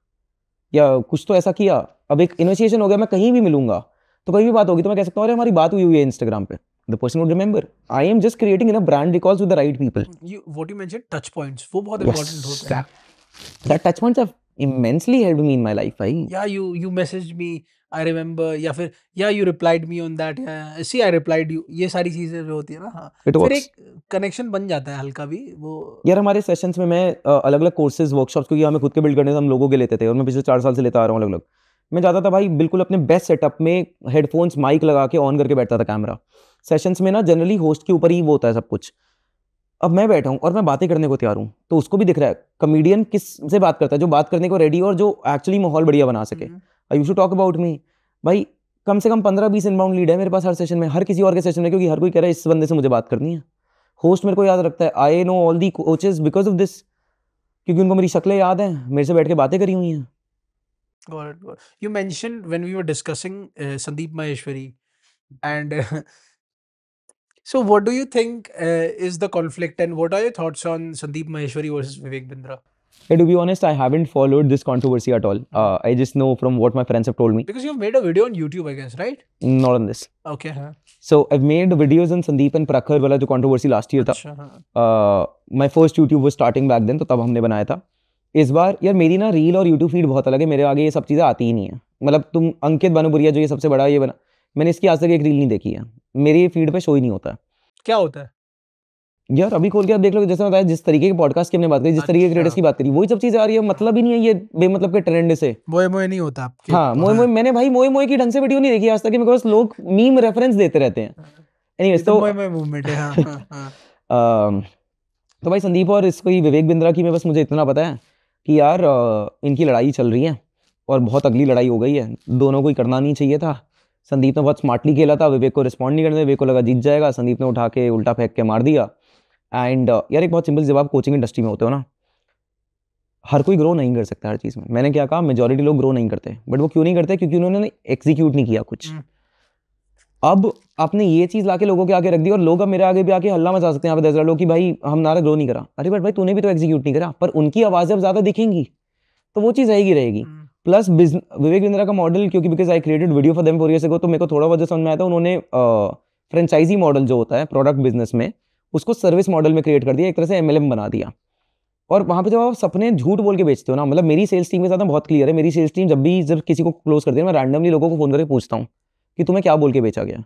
Speaker 1: या कुछ तो ऐसा किया अब एक इन्वेस्टिगेशन हो गया मैं कहीं भी मिलूंगा तो कभी भी बात होगी तो मैं कह सकता हूँ अरे हमारी बात हुई हुई है इंस्टाग्राम पे the person would remember I am just creating in brand recalls with the right people
Speaker 2: what you mention touch points वो बहुत इंपॉर्टेंट होते हैं
Speaker 1: that touch points have immensely helped me in my life i yeah
Speaker 2: you you messaged me i remember या फिर yeah you replied me on that yeah, see i replied you ये सारी चीजें जो होती है ना हाँ It फिर works. एक कनेक्शन बन जाता है हल्का भी वो
Speaker 1: यार हमारे सेशंस में मैं अलग अलग कोर्सेज वर्कशॉप्स क्योंकि हमें खुद के बिल्ड करने से हम लोगों के लेते थे और मैं पिछले चार साल से लेता आ रहा हूँ अलग अलग मैं जाता था भाई बिल्कुल अपने बेस्ट सेटअप में हेडफोन्स माइक लगा के ऑन करके बैठता था कैमरा सेशंस में ना जनरली होस्ट के ऊपर ही वो होता है सब कुछ अब मैं बैठा हूँ और मैं बातें करने को तैयार हूँ तो उसको भी दिख रहा है कमेडियन किस से बात करता है जो बात करने को रेडी और जो एक्चुअली माहौल बढ़िया बना सके I you should talk about me भाई कम से कम पंद्रह बीस इनबाउंड लीड है मेरे पास हर सेशन में हर किसी और के सेशन में क्योंकि हर कोई कह रहा है इस बंदे से मुझे बात करनी है होस्ट मेरे को याद रखता है I know all the coaches because of this क्योंकि उनको मेरी शक्लें याद हैं मेरे से बैठ के बातें करी हुई हैं
Speaker 2: Got it. Got it. You mentioned when we were discussing uh, Sandeep Maheshwari, and uh, so what do you think uh, is the conflict, and what are your thoughts on Sandeep Maheshwari versus Vivek Bindra?
Speaker 1: Yeah, to be honest, I haven't followed this controversy at all. Mm-hmm. Uh, I just know from what my friends have told me.
Speaker 2: Because you've made a video on YouTube, I guess, right?
Speaker 1: Not on this. Okay. huh. So I've made videos on Sandeep and Prakhar वाला जो controversy last year था. अच्छा, हाँ. Uh, my first YouTube was starting back then, so तब हमने बनाया इस बार यार मेरी ना रील और यूट्यूब फीड बहुत अलग है मेरे आगे ये सब चीज़ें आती ही नहीं है मतलब तुम अंकित बनोबुरिया जो ये सबसे बड़ा ये बना मैंने इसकी आज तक एक रील नहीं देखी है मेरी फीड पे शो ही नहीं होता क्या होता है यार अभी खोल के आप देख लो जैसे बताया जिस तरीके के पॉडकास्ट की हमने बात करी जिस तरीके के क्रिएटर्स अच्छा। की बात करी वही सब चीजें आ रही है मतलब ही नहीं है ये बेमतलब के ट्रेंड से मोए मोए नहीं होता आपके हाँ मोए मोए हाँ। मैंने भाई मोए मोए की ढंग से वीडियो नहीं देखी आज तक मेरे पास लोग मीम रेफरेंस देते रहते हैं एनीवेज हाँ। तो मोए मोए मूवमेंट है हाँ, तो भाई संदीप और इसको विवेक बिंद्रा की मैं बस मुझे इतना पता है कि यार इनकी लड़ाई चल रही है और बहुत अगली लड़ाई हो गई है दोनों को ही करना नहीं चाहिए था संदीप ने बहुत स्मार्टली खेला था विवेक को रिस्पॉन्ड नहीं करने विवेक को लगा जीत जाएगा संदीप ने उठा के उल्टा फेंक के मार दिया एंड यार एक बहुत सिंपल जब आप कोचिंग इंडस्ट्री में होते हो ना हर कोई ग्रो नहीं कर सकता हर चीज़ में मैंने क्या कहा मेजोरिटी लोग ग्रो नहीं करते बट वो क्यों नहीं करते क्योंकि उन्होंने एग्जीक्यूट नहीं किया कुछ हम्म। अब आपने ये चीज़ लाके लोगों के आगे रख दी और लोग अब मेरे आगे भी आके हल्ला मचा सकते हैं यहाँ पे दस लोग कि भाई हम नारा ग्रो नहीं करा अरे बट भाई तूने भी तो एग्जीक्यूट नहीं करा पर उनकी आवाज़ें अब ज़्यादा दिखेंगी तो वो चीज़ रहेगी रहेगी हम्म। प्लस विवेक बिंद्रा का मॉडल क्योंकि because I created video for them for को तो मेरे को थोड़ा बहुत समझ में आया था उन्होंने फ्रेंचाइजी मॉडल जो होता है प्रोडक्ट बिजनेस में उसको सर्विस मॉडल में क्रिएट कर दिया एक तरह से एम बना दिया और वहाँ पे जब आप सपने झूठ बोल के बेचते हो ना मतलब मेरी सेल्स टीम के साथ बहुत क्लियर है मेरी सेल्स टीम जब भी जब किसी को क्लोज करती है मैं रैंडमली लोगों को फोन करके पूछता हूँ कि तुम्हें क्या बोल के बेचा गया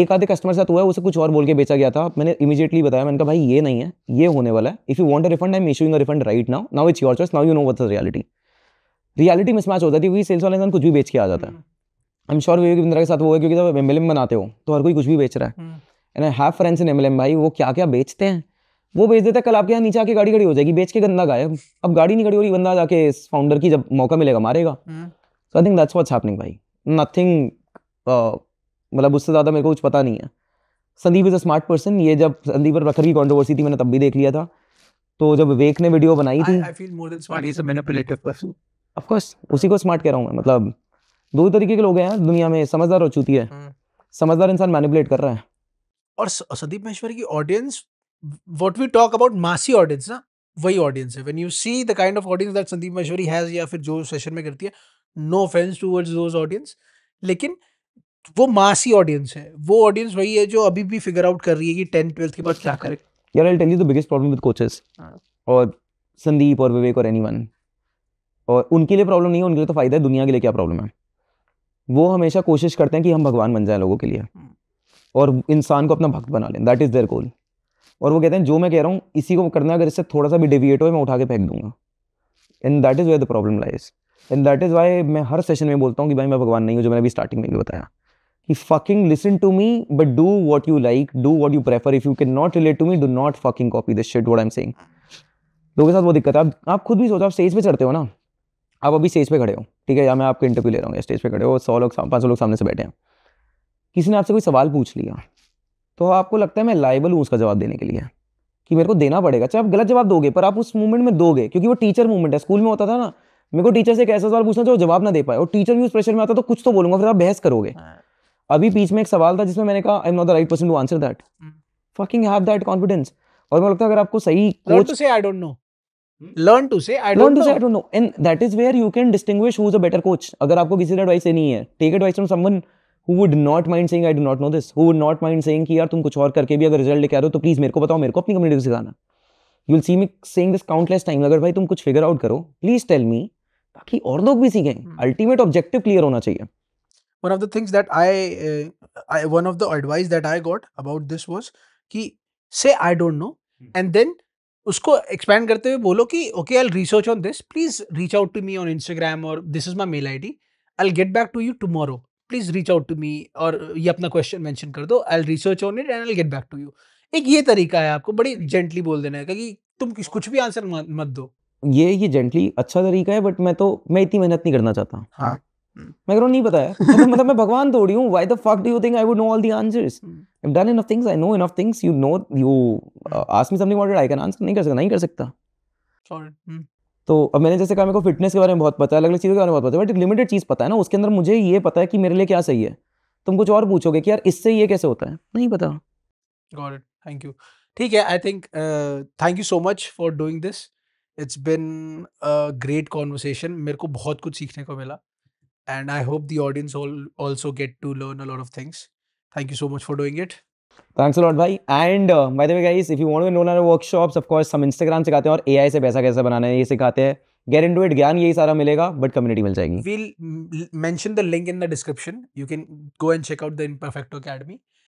Speaker 1: एक आधे कस्टमर साथ हुआ है उसे कुछ और बोल के बेचा गया था मैंने इमीजिएटली बताया मैंने कहा भाई ये नहीं है ये होने वाला है if you want a refund I am issuing refund right now now it's your choice now you know what reality reality mismatch हो जाती है क्योंकि सेल्स वाले इंसान कुछ भी बेच के आ जाता है I am hmm. Sure Vivek Bindra के साथ वो है क्योंकि जब एम एल एम बनाते हो तो हर कोई कुछ भी बेच रहा है and I have friends in M L M भाई वो क्या क्या बेचते हैं वो बेच देता है कल आपके यहाँ नीचे आके गाड़ी खड़ी हो जाएगी बेच के गंदा गाय अब गाड़ी नहीं खड़ी हो रही बंदा जाके इस फाउंडर की जब मौका मिलेगा मारेगा
Speaker 3: so
Speaker 1: I think that's what's happening भाई नथिंग मतलब उससे ज़्यादा मेरे को कुछ पता नहीं है Sandeep is a smart person ये जब संदीप और प्रखर की कॉन्ट्रोवर्सी थी मैंने तब भी देख लिया था तो जब विवेक ने वीडियो बनाई थी
Speaker 2: आई
Speaker 1: उसी को स्मार्ट कह रहा हूँ मैं मतलब दो तरीके के लोग हैं दुनिया में समझदार और चूती है हम्म। समझदार इंसान मैनिपुलेट कर रहा है
Speaker 2: और संदीप महेश्वरी की audience what we talk about massy audience ना वही ऑडियंस है when you see the kind of audience that Sandeep Maheshwari has या फिर जो सेशन में करती है no offence towards those audience लेकिन वो मासी ऑडियंस है वो ऑडियंस वही है जो अभी भी फिगर आउट कर रही है कि टेन ट्वेल्थ के बाद क्या करे
Speaker 1: यार I tell you the biggest problem with coaches और संदीप और विवेक और एनीवन और उनके लिए प्रॉब्लम नहीं है उनके लिए तो फायदा है दुनिया के लिए क्या प्रॉब्लम है वो हमेशा कोशिश करते हैं कि हम भगवान बन जाए लोगों के लिए हम्म। और इंसान को अपना भक्त बना लें दैट इज़ देयर गोल और वो कहते हैं जो मैं कह रहा हूँ इसी को करना अगर इससे थोड़ा सा भी डिविएट हो मैं उठा के फेंक दूंगा and that is where the problem lies and that is why मैं हर सेशन में बोलता हूँ कि भाई मैं भगवान नहीं हूँ जो मैंने अभी स्टार्टिंग में भी बताया कि fucking listen to me but do what you like do what you prefer if you can not relate to me do not fucking copy this shit I am saying लोगों के साथ वो दिक्कत है आप आप खुद भी सोचो आप स्टेज पे चढ़ते हो ना आप अभी स्टेज पे खड़े हो ठीक है या मैं आपके इंटरव्यू ले रहा हूँ स्टेज पे खड़े हो सौ लोग पाँच सौ लोग सामने से बैठे हैं किसी ने आपसे कोई सवाल पूछ लिया तो आपको लगता है मैं लाइबल हूँ उसका जवाब देने के लिए कि मेरे को देना पड़ेगा चाहे आप गलत जवाब दोगे पर आप उस मूवमेंट में दोगे क्योंकि वो टीचर मूवमेंट है स्कूल में होता था ना मेरे को टीचर से एक ऐसा सवाल पूछना जो जवाब ना दे पाए और टीचर भी उस प्रेशर में आता तो कुछ तो बोलूंगा फिर आप बहस करोगे हाँ। अभी बीच में एक सवाल था जिसमें मैंने कहा I am not the right person to answer that fucking have that confidence और मुझे लगता है अगर आपको सही coach to say
Speaker 2: I don't know learn to say I don't know I
Speaker 1: don't know and that is where you can distinguish who is a better coach अगर आपको किसी से एडवाइस लेनी है take advice from someone who would not mind saying I do not know this who would not mind saying कि यार तुम कुछ और करके भी अगर रिजल्ट लेके आ रहे हो तो प्लीज मेरे को बताओ मेरे को अपनी कम्युनिटी को सिखाना you will see me saying this countless time अगर भाई तुम कुछ फिगर आउट करो प्लीज टेल मी ताकि और लोग भी सीखें अल्टीमेट ऑब्जेक्टिव क्लियर होना चाहिए
Speaker 2: one of the things that I, uh, I one of the advice that I got about this was ki say I don't know hmm. and then उसको expand करते हुए बोलो कि okay I research on this please reach out to me on Instagram और this is my mail I D I get back to you tomorrow please reach out to me और ये अपना question mention कर दो I research on it and I get back to you एक ये तरीका है आपको बड़ी जेंटली बोल देना है कि
Speaker 1: तुम किस कुछ भी आंसर मत दो ये ये जेंटली अच्छा तरीका है बट मैं तो मैं इतनी मेहनत नहीं करना चाहता हाँ मैं करो नहीं पता है तो मतलब मैं भगवान तो थोड़ी हूँ why the fuck do you think I would know all the answers I have done enough things I know enough things you know you ask me something what I can answer नहीं कर सकता नहीं कर सकता sorry hmm. तो अब मैंने जैसे कहा मेरे को फिटनेस के बारे में बहुत पता है अलग अलग चीज़ों के बारे में बहुत पता है बट एक लिमिटेड चीज़ पता है ना उसके अंदर मुझे ये पता है कि मेरे लिए क्या सही है तुम कुछ और पूछोगे कि यार इससे ये कैसे होता है नहीं पता
Speaker 2: गॉड इट थैंक यू ठीक है I think thank you so much for doing this it's been great conversation मेरे को बहुत कुछ सीखने को मिला and i hope the audience all also get to learn a lot of things thank you so much for doing it
Speaker 1: thanks a lot bhai and uh, by the way guys if you want to know our workshops of course some Instagrams instagram sikhate hain aur ai se paisa kaise banana hai ye sikhate get into it gyan yahi sara milega but community mil jayegi
Speaker 2: we'll mention the link in the description you can go and check out the imperfecto academy